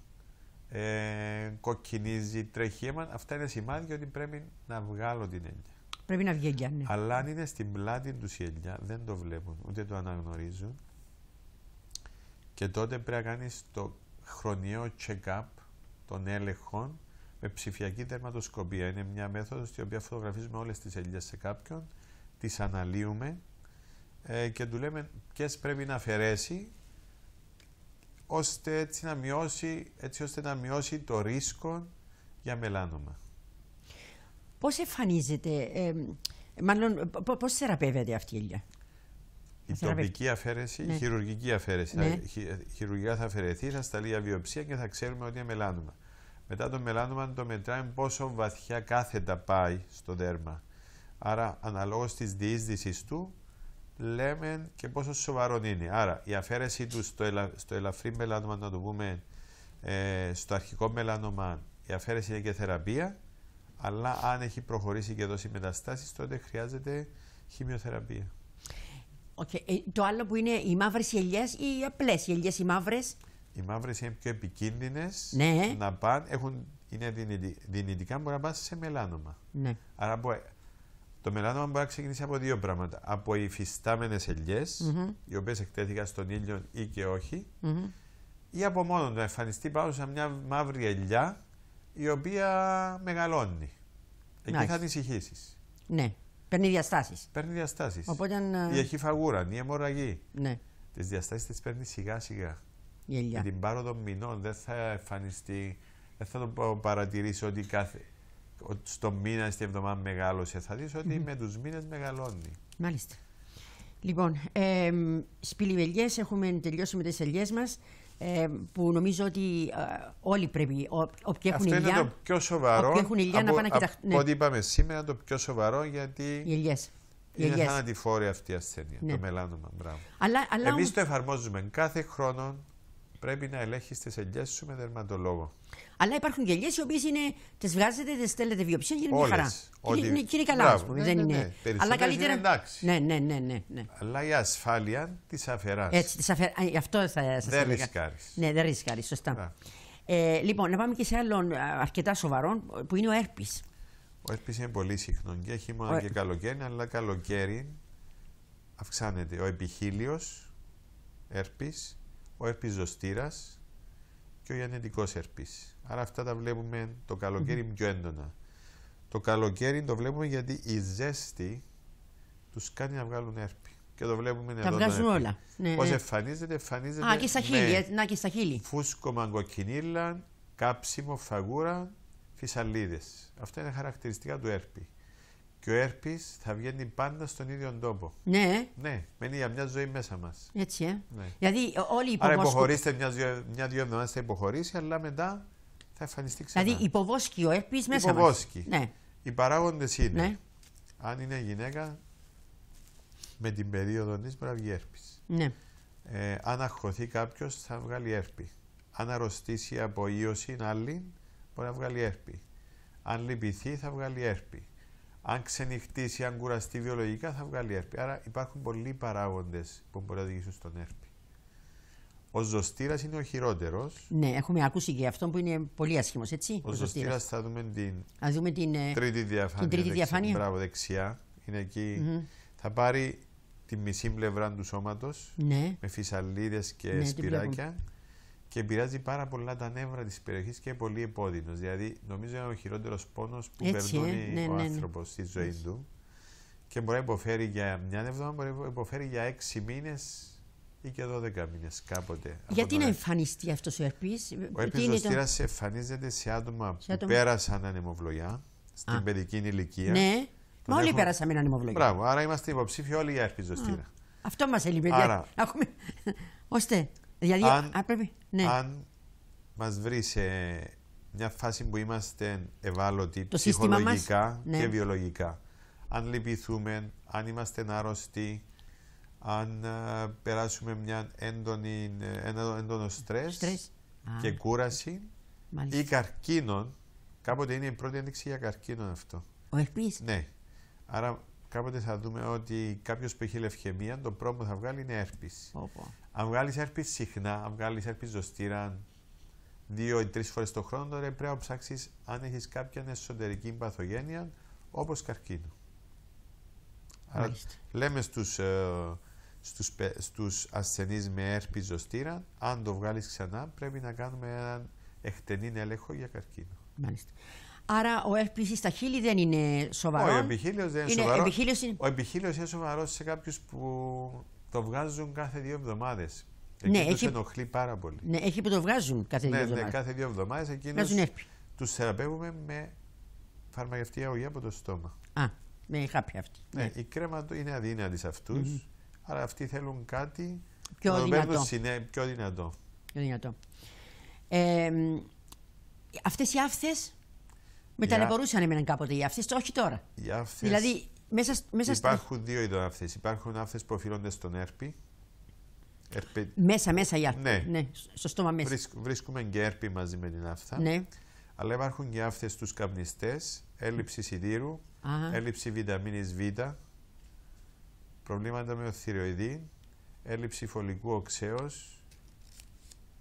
ε, κοκκινίζει, τρέχει αίμα. Αυτά είναι σημάδια ότι πρέπει να βγάλω την έννοια. Πρέπει να βγει έλια, ναι. Αλλά αν είναι στην πλάτη τους η ελιά, δεν το βλέπουν, ούτε το αναγνωρίζουν. Και τότε πρέπει να κάνεις το χρονιαίο check-up των έλεγχων με ψηφιακή τερματοσκοπία. Είναι μια μέθοδος στην οποία φωτογραφίζουμε όλες τις ελιές σε κάποιον, τις αναλύουμε ε, και του λέμε ποιες πρέπει να αφαιρέσει ώστε έτσι, να μειώσει, έτσι ώστε να μειώσει το ρίσκο για μελάνωμα. Πώς εμφανίζεται, ε, μάλλον πώς θεραπεύεται αυτή η ηλιά. Η τοπική αφαίρεση, ναι. η χειρουργική αφαίρεση. Ναι. Θα, χειρουργικά θα αφαιρεθεί, θα σταλεί για αβιοψία και θα ξέρουμε ότι είναι μελάνωμα. Μετά το μελάνωμα το μετράμε πόσο βαθιά κάθετα πάει στο δέρμα. Άρα αναλόγως της διείσδυσης του λέμε και πόσο σοβαρό είναι. Άρα η αφαίρεσή τους στο, ελα, στο ελαφρύ μελάνωμα, να το πούμε, ε, στο αρχικό μελάνωμα, η αφαίρεση είναι και θεραπεία, αλλά αν έχει προχωρήσει και δώσει μετάστάσει, τότε χρειάζεται χημειοθεραπεία. Okay. Ε, το άλλο που είναι οι μαύρες ελιέ ή οι απλές ελιέ, οι μαύρες. Οι μαύρες είναι πιο επικίνδυνες ναι. να πάνε, έχουν, είναι δυνητικά, μπορεί να πάνε σε μελάνωμα. Ναι. Άρα το μελάνωμα μπορεί να ξεκινήσει από δύο πράγματα. Από υφιστάμενες ελιές, mm-hmm. οι οποίες εκτέθηκαν στον ήλιο ή και οχι ή από μόνο του να εμφανιστεί πάνω σε μια μαύρη ελιά η οποία μεγαλώνει. Εκεί Άχι. θα ανησυχήσει. Ναι. Παίρνει διαστάσεις. Παίρνει διαστάσεις. Οπότε... Ε, η φαγούρα, η αιμορραγή. Ναι. Τις διαστάσεις τις παίρνει σιγά σιγά. Η ελιά. Με την πάροδο μηνών δεν θα εμφανιστεί, δεν θα το παρατηρήσει ότι κάθε, στο μήνα, στη εβδομάδα μεγάλωσε. Θα δεις ότι mm -hmm. με τους μήνες μεγαλώνει. Μάλιστα. Λοιπόν, ε, σπηλιβελιές έχουμε τελειώσει με τις ελιές μας ε, που νομίζω ότι ε, όλοι πρέπει, όποιοι έχουν Αυτό είναι το πιο σοβαρό έχουν ηλιά από, να πάνε να ναι. Ό,τι είπαμε σήμερα το πιο σοβαρό γιατί... Οι ελιές. Είναι yes. θανατηφόρη αυτή η ασθένεια, ναι. το μελάνωμα, Μπράβο. Αλλά, αλλά Εμείς όμως... το εφαρμόζουμε. Κάθε χρόνο πρέπει να ελέγχεις τις ελιές σου με δερματολόγο. Αλλά υπάρχουν γελιές οι οποίες τις βγάζετε, τις στέλνετε βιοψία και είναι μια χαρά. Όχι, Και είναι, είναι καλά, ας πούμε. Ναι, δεν ναι, ναι. είναι. Αλλά καλύτερα. Είναι εντάξει. Ναι, ναι, ναι, ναι, ναι. Αλλά η ασφάλεια της αφαιράς. Έτσι, αφαιρά. Γι' αυτό θα σας Δεν ρισκάρεις. Ναι, δεν ρισκάρεις, σωστά. Ε, λοιπόν, να πάμε και σε άλλον αρκετά σοβαρό που είναι ο έρπης. Ο έρπης είναι πολύ συχνό και χειμώνα ο... και καλοκαίρι, αλλά καλοκαίρι αυξάνεται ο επιχείλιο έρπης, ο έρπης ζωστήρας, και ο γενετικό ερπή. Άρα αυτά τα βλέπουμε το καλοκαίρι πιο έντονα. Το καλοκαίρι το βλέπουμε γιατί η ζέστη τους κάνει να βγάλουν έρπη. Και το βλέπουμε εδώ. Τα βγάζουν όλα. Ναι, Πώς ναι. εμφανίζεται, εμφανίζεται. Α, και στα χείλη. Ε, να, και κάψιμο, φαγούρα, φυσαλίδες. Αυτά είναι χαρακτηριστικά του έρπη και ο έρπης θα βγαίνει πάντα στον ίδιο τόπο. Ναι. Ναι, μένει για μια ζωή μέσα μας. Έτσι, ε. Ναι. Δηλαδή όλοι οι υποβόσκοι. Άρα υποχωρήστε μια-δύο εβδομάδες θα υποχωρήσει, αλλά μετά θα εμφανιστεί ξανά. Δηλαδή υποβόσκει ο έρπης μέσα μας. Υποβόσκει. Ναι. Οι παράγοντες είναι. Ναι. Αν είναι γυναίκα, με την περίοδο της μπορεί να βγει έρπης. Ναι. Ε, αν αχωθεί κάποιος, θα βγάλει έρπη. Αν αρρωστήσει από ίωση άλλη, μπορεί να βγάλει έρπη. Αν λυπηθεί, θα βγάλει έρπη αν ή αν κουραστεί βιολογικά, θα βγάλει έρπη. Άρα υπάρχουν πολλοί παράγοντες που μπορεί να οδηγήσουν στον έρπη. Ο ζωστήρας είναι ο χειρότερος. Ναι, έχουμε ακούσει και αυτό που είναι πολύ άσχημος, έτσι. Ο, ο ζωστήρας θα δούμε την, Ας δούμε την ε, τρίτη διαφάνεια. Την τρίτη διαφάνεια. Μπράβο, δεξιά. Είναι Θα πάρει τη μισή πλευρά του σώματος ναι. με φυσαλίδες και ναι, σπυράκια και επηρεάζει πάρα πολλά τα νεύρα της περιοχής και είναι πολύ επώδυνος. Δηλαδή, νομίζω είναι ο χειρότερος πόνος που Έτσι, περνώνει ε, ναι, ο ναι, ναι. άνθρωπος στη ζωή του και μπορεί να υποφέρει για μια εβδομάδα, μπορεί να υποφέρει για έξι μήνες ή και δώδεκα μήνες κάποτε. Γιατί να εμφανιστεί αυτός ο ερπής, Ο ερπή ζωστήρα το... εμφανίζεται σε άτομα που πέρασαν ανεμοβλογιά στην Α. παιδική ηλικία. Ναι, μα όλοι έχουμε... πέρασαμε ανεμοβλογιά. Μπράβο, άρα είμαστε υποψήφοι όλοι για ερπής ζωστήρα. Αυτό μας έλειπε. Άρα... Ώστε *laughs* αν, α, ναι. μας βρει σε μια φάση που είμαστε ευάλωτοι ψυχολογικά ναι. και βιολογικά, αν λυπηθούμε, αν είμαστε άρρωστοι, αν περάσουμε μια έντονη, ένα έντονο στρες, και α, κούραση μάλιστα. ή η πρώτη ένδειξη για καρκίνο αυτό. Ο ΕΡΠΗΣ. Ναι. Άρα Κάποτε θα δούμε ότι κάποιος που έχει λευχαιμία, το πρώτο που θα βγάλει είναι έρπης. Αν βγάλεις έρπης συχνά, αν βγάλεις έρπης ζωστήρα δύο ή τρεις φορές το χρόνο, τώρα πρέπει να ψάξεις αν έχεις κάποια εσωτερική παθογένεια όπως καρκίνο. Άρα λέμε στους, ε, στους, στους ασθενείς με έρπης ζωστήρα, αν το βγάλεις ξανά πρέπει να κάνουμε έναν εκτενή έλεγχο για καρκίνο. Μάλιστα. Άρα ο εύπληση στα χείλη δεν είναι σοβαρό. Ο επιχείλιο δεν είναι, είναι σοβαρό. Ο επιχείλιο είναι σοβαρός σε κάποιους που το βγάζουν κάθε δύο εβδομάδες. Εκείνο ναι, έχει... ενοχλεί πάρα πολύ. Ναι, έχει που το βγάζουν κάθε ναι, δύο εβδομάδε. Ναι, κάθε δύο εβδομάδες εκείνος. Τους θεραπεύουμε με φαρμακευτική αγωγή από το στόμα. Α, με χάπια αυτή. Ναι, η κρέμα είναι αδύνατη σε αυτου mm άρα αυτοί θέλουν κάτι πιο δυνατό. Συνέ... πιο δυνατό. Πιο δυνατό. Ε, αυτές οι άφθες. Με Μετανεπορούσαν έμεναν κάποτε οι άφθε, όχι τώρα. Οι άφθες... Δηλαδή, μέσα, μέσα Υπάρχουν δύο είδων άφθε. Υπάρχουν άφθε που οφείλονται στον έρπη. Μέσα, μέσα οι Ναι. ναι στο στόμα μέσα. Βρίσκ, βρίσκουμε και έρπη μαζί με την άφθα. Ναι. Αλλά υπάρχουν και άφθε τους καπνιστές, έλλειψη σιδήρου, έλλειψη βιταμίνης Β, προβλήματα με οθυριοειδή, έλλειψη φωλικού οξέως.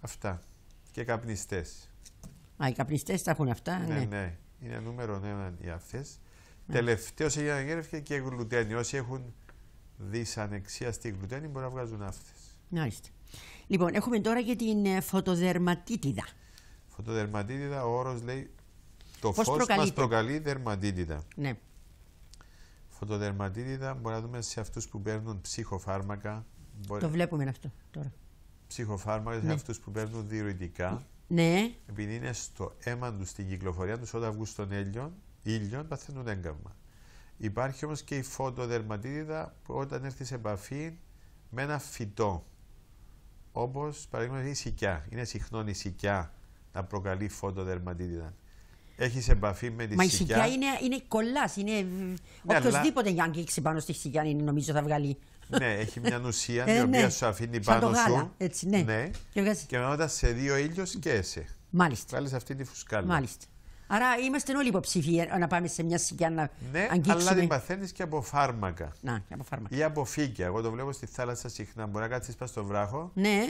Αυτά. Και καπνιστές. Α, οι καπνιστές τα έχουν αυτά. Ναι, ναι. ναι είναι νούμερο ένα ναι. οι αυτέ. Mm. Τελευταίο έγινε αναγέρευε και γλουτένι. Όσοι έχουν δυσανεξία στη γλουτένη μπορεί να βγάζουν αυτές. Μάλιστα. Λοιπόν, έχουμε τώρα για την ε, φωτοδερματίτιδα. Φωτοδερματίτιδα, ο όρος λέει το φως μας προκαλεί δερματίτιδα. Ναι. Φωτοδερματίτιδα μπορούμε να δούμε σε αυτούς που παίρνουν ψυχοφάρμακα. Το βλέπουμε αυτό τώρα. Ψυχοφάρμακα ναι. σε αυτούς που παίρνουν διουρητικά. Ναι. Ναι. Επειδή είναι στο αίμα τους, στην κυκλοφορία τους, όταν βγουν στον ήλιο, ήλιον, παθαίνουν έγκαυμα. Υπάρχει όμως και η φωτοδερματίδα που όταν έρθεις σε επαφή με ένα φυτό. Όπως παραδείγματος η σικιά. Είναι συχνόν η σικιά να προκαλεί φωτοδερματίδα Έχεις επαφή με τη Μα σικιά. Μα η σικιά είναι, είναι κολλάς. Είναι... Οποιοδήποτε ναι, αλλά... αγγίξει πάνω στη σικιά, νομίζω θα βγάλει ναι, έχει μια ουσία ε, η οποία ναι. σου αφήνει Σαν πάνω γάλα, σου. Έτσι, ναι. ναι. Και, μετά σε δύο ήλιος και εσύ. Μάλιστα. Βάλει αυτή τη φουσκάλα. Μάλιστα. Άρα είμαστε όλοι υποψήφοι να πάμε σε μια συγκιά να ναι, αγγίξουμε. αλλά την παθαίνεις και από φάρμακα. Να, και από φάρμακα. Ή από φύκια. Εγώ το βλέπω στη θάλασσα συχνά. Μπορεί να κάτσεις πας στο βράχο. Ναι.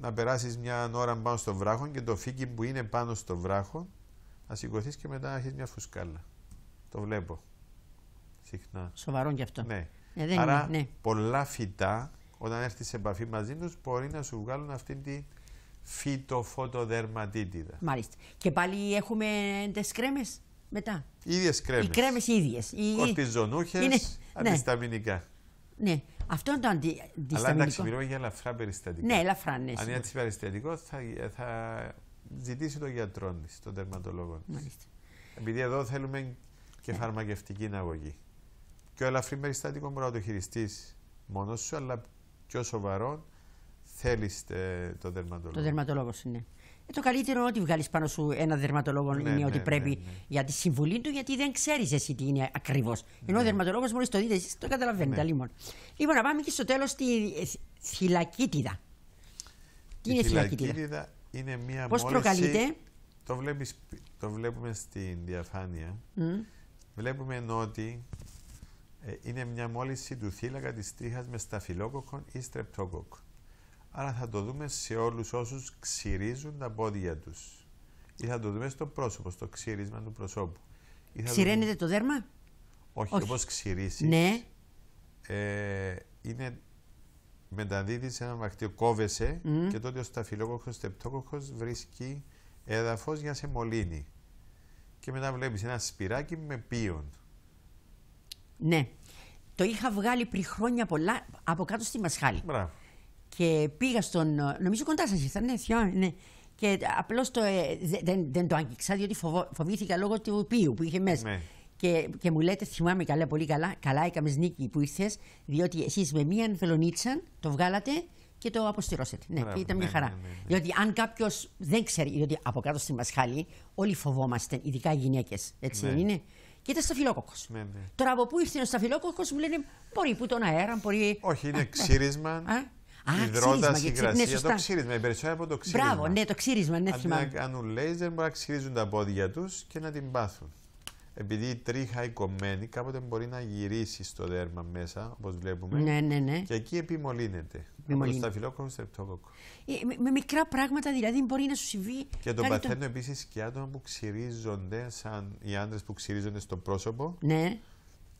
Να περάσεις μια ώρα πάνω στο βράχο και το φύκι που είναι πάνω στο βράχο να σηκωθείς και μετά να έχεις μια φουσκάλα. Το βλέπω. Συχνά. Σοβαρό γι' αυτό. Ναι. Ε, Άρα είναι, ναι. πολλά φυτά όταν έρθεις σε επαφή μαζί τους, μπορεί να σου βγάλουν αυτή τη φυτοφωτοδερματίτιδα. Μάλιστα. Και πάλι έχουμε τις κρέμες μετά. Ίδιες κρέμες. Οι κρέμες ίδιες. ίδιε. Κορτιζονούχες, είναι... Ναι. αντισταμινικά. Ναι. Αυτό είναι το αντι... αντισταμινικό. Αλλά εντάξει, μιλούμε για ελαφρά περιστατικό. Ναι, ελαφρά, ναι. Αν είναι αντισταμινικό, θα, θα ζητήσει τον γιατρό της, τον τερματολόγο της. Μάλιστα. Επειδή εδώ θέλουμε και φαρμακευτική αγωγή. Και ο ελαφρύ περιστατικό μπορεί να το χειριστείς μόνος σου, αλλά πιο σοβαρό θέλει ε, το δερματολόγο. Το δερματολόγος είναι. Ε, το καλύτερο ότι βγάλεις πάνω σου ένα δερματολόγο ναι, είναι ναι, ότι ναι, πρέπει ναι, ναι. για τη συμβουλή του, γιατί δεν ξέρεις εσύ τι είναι ακριβώς. Ναι. Ενώ ο δερματολόγος να το δείτε, εσύ, το καταλαβαίνετε. Λοιπόν. λοιπόν, να πάμε και στο τέλος στη ε, θυλακίτιδα. Τι είναι η θυλακίτιδα, είναι μία Πώς Πώ προκαλείται. Το, βλέπεις, το βλέπουμε στην διαφάνεια. Mm. Βλέπουμε ότι ε, είναι μια μόλυνση του θύλακα της τρίχας με σταφυλόκοκκον ή στρεπτόκοκο. Άρα θα το δούμε σε όλους όσους ξυρίζουν τα πόδια τους. Ή θα το δούμε στο πρόσωπο, στο ξύρισμα του προσώπου. Ξηραίνεται το δέρμα? Όχι, Όχι. όπως ξυρίσεις. Ναι. Ε, είναι μεταδίδει σε ένα βακτήριο, κόβεσαι και τότε ο σταφυλόκοκκος, στεπτόκοκκος βρίσκει έδαφος για σε μολύνει. Και μετά βλέπεις ένα σπυράκι με πίον. Ναι. Το είχα βγάλει πριν χρόνια πολλά από κάτω στη Μασχάλη. Μπράβο. Και πήγα στον. Ε, νομίζω κοντά σας ήρθα, ναι, θυά, ε, ναι. Και απλώς ε, δεν, δεν, το άγγιξα, διότι φοβο, φοβήθηκα λόγω του πίου που είχε μέσα. Ναι. Και, και, μου λέτε, θυμάμαι καλά, πολύ καλά, καλά έκαμες νίκη που ήρθες, διότι εσείς με μία βελονίτσα το βγάλατε και το αποστηρώσετε. Ναι, Μπράβο, και ήταν μια ναι, χαρά. Ναι, ναι, διότι αν κάποιος δεν ξέρει, διότι από κάτω στη Μασχάλη όλοι φοβόμαστε, ειδικά οι γυναίκες. Έτσι δεν είναι και ήταν σταφυλόκοκος. Ναι, ναι. Τώρα από πού ήρθε ο σταφυλόκοκος μου λένε μπορεί που τον αέρα, μπορεί. Όχι, είναι ξύρισμα. Υδρότα, υγρασία, ναι, το ξύρισμα. Η περισσότεροι από το ξύρισμα. Μπράβο, ναι, το ξύρισμα, ναι, Αν κάνουν λέιζερ, μπορεί να ξυρίζουν τα πόδια τους και να την πάθουν επειδή η τρίχα η κομμένη κάποτε μπορεί να γυρίσει στο δέρμα μέσα, όπως βλέπουμε. Ναι, ναι, ναι. Και εκεί επιμολύνεται. Ε, με το σταφυλόκοκο στο με, μικρά πράγματα δηλαδή μπορεί να σου συμβεί. Και τον παθαίνουν το... επίσης και άτομα που ξυρίζονται, σαν οι άντρες που ξυρίζονται στο πρόσωπο. Ναι.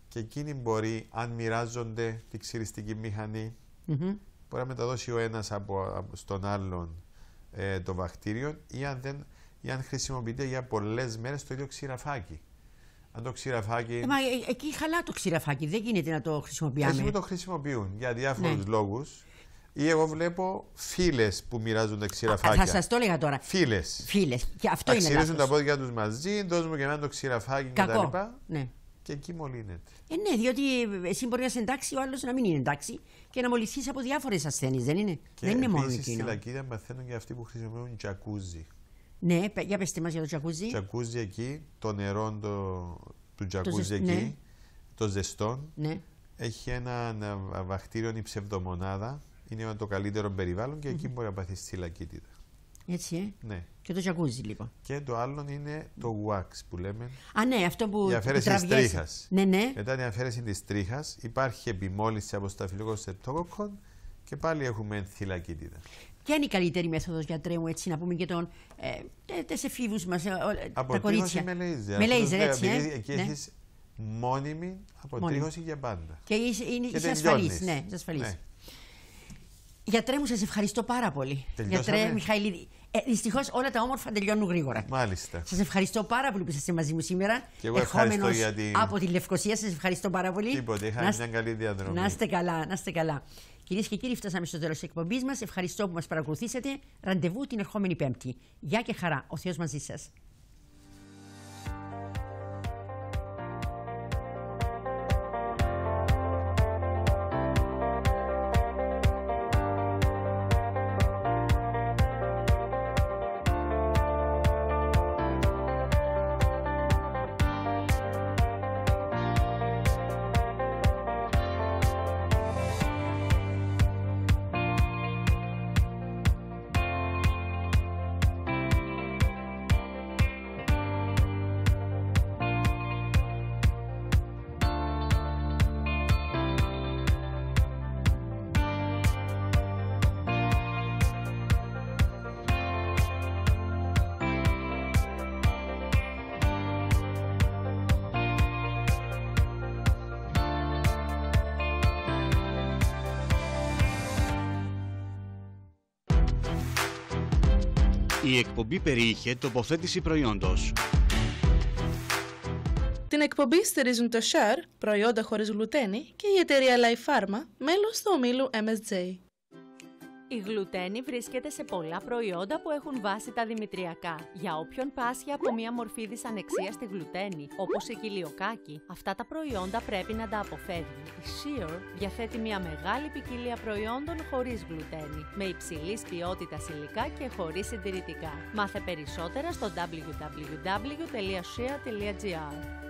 Και εκείνοι μπορεί, αν μοιράζονται τη ξυριστική μηχανή, mm -hmm. μπορεί να μεταδώσει ο ένας στον άλλον ε, το βακτήριο ή αν, δεν, ή αν χρησιμοποιείται για πολλές μέρες το ίδιο ξηραφάκι το ξηραφάκι. Ε, μα ε, εκεί χαλά το ξηραφάκι, δεν γίνεται να το χρησιμοποιάμε. που το χρησιμοποιούν για διάφορους ναι. λόγους. Ή εγώ βλέπω φίλες που μοιράζονται ξηραφάκια. Α, θα σας το έλεγα τώρα. Φίλες. Φίλες. Και αυτό τα είναι. Ξηρίζουν τα πόδια τους μαζί, δώσουν μου και εμένα το ξηραφάκι κτλ. Ναι. Και εκεί μολύνεται. Ε, ναι, διότι ε, εσύ μπορεί να είσαι εντάξει, ο άλλος να μην είναι εντάξει και να μολυνθεί από διάφορες ασθένειες, δεν είναι. Και δεν είναι μόνο εκεί. Στην Ελλάδα μαθαίνουν και αυτοί που χρησιμοποιούν τζακούζι. Ναι, για τι μας για το τζακούζι. Τζακούζι εκεί, το νερό το, του τζακούζι το εκεί, ναι. το ζεστό. Ναι. Έχει ένα ε, βακτήριο, η ψευδομονάδα. Είναι το καλύτερο περιβάλλον και εκεί mm -hmm. μπορεί να πάθεις θυλακίτιδα. Έτσι, ε. Ναι. Και το τζακούζι, λοιπόν. Και το άλλο είναι το wax που λέμε. Α, ναι, αυτό που. Η αφαίρεσης της τρίχας. Ναι, ναι. Μετά την αφαίρεση της τρίχας υπάρχει επιμόλυνση από σταφυλικό σεπτόκοκκων και πάλι έχουμε θυλακίτιδα. Ποια είναι η καλύτερη μέθοδος γιατρέ μου, έτσι να πούμε και τον. Ε, Τε εφήβους μας, ε, ε, τα κορίτσια. Με λέιζερ. Με λέιζερ, έτσι. Ε? Εκεί ναι. έχεις μόνιμη αποτύπωση για πάντα. Και είσαι, είναι, και είσαι ασφαλής, ναι, είσαι ασφαλής. Ναι. Γιατρέ μου, σας ευχαριστώ πάρα πολύ. Τελειώσαμε. Γιατρέ Μιχαηλίδη. Ε, Δυστυχώς όλα τα όμορφα τελειώνουν γρήγορα. Μάλιστα. Σας ευχαριστώ πάρα πολύ που είσαστε μαζί μου σήμερα. Και εγώ ευχαριστώ για την... από τη Λευκοσία. Σας ευχαριστώ πάρα πολύ. Τίποτε, είχα μια καλή διαδρομή. Να είστε καλά, να είστε καλά. Κυρίες και κύριοι, φτάσαμε στο τέλος της εκπομπής μας. Ευχαριστώ που μας παρακολουθήσατε. Ραντεβού την ερχόμενη Πέμπτη. Γεια και χαρά. Ο Θεός μαζί σας. η εκπομπή περιείχε τοποθέτηση προϊόντος. Την εκπομπή στηρίζουν το SHARE, προϊόντα χωρίς γλουτένη και η εταιρεία Life Pharma, μέλος του ομίλου MSJ. Η γλουτένη βρίσκεται σε πολλά προϊόντα που έχουν βάσει τα δημητριακά. Για όποιον πάσχει από μια μορφή δυσανεξίας στη γλουτένη, όπως η κοιλιοκάκη, αυτά τα προϊόντα πρέπει να τα αποφεύγει. Η Shear διαθέτει μια μεγάλη ποικιλία προϊόντων χωρίς γλουτένη, με υψηλής ποιότητας υλικά και χωρίς συντηρητικά. Μάθε περισσότερα στο www.shear.gr.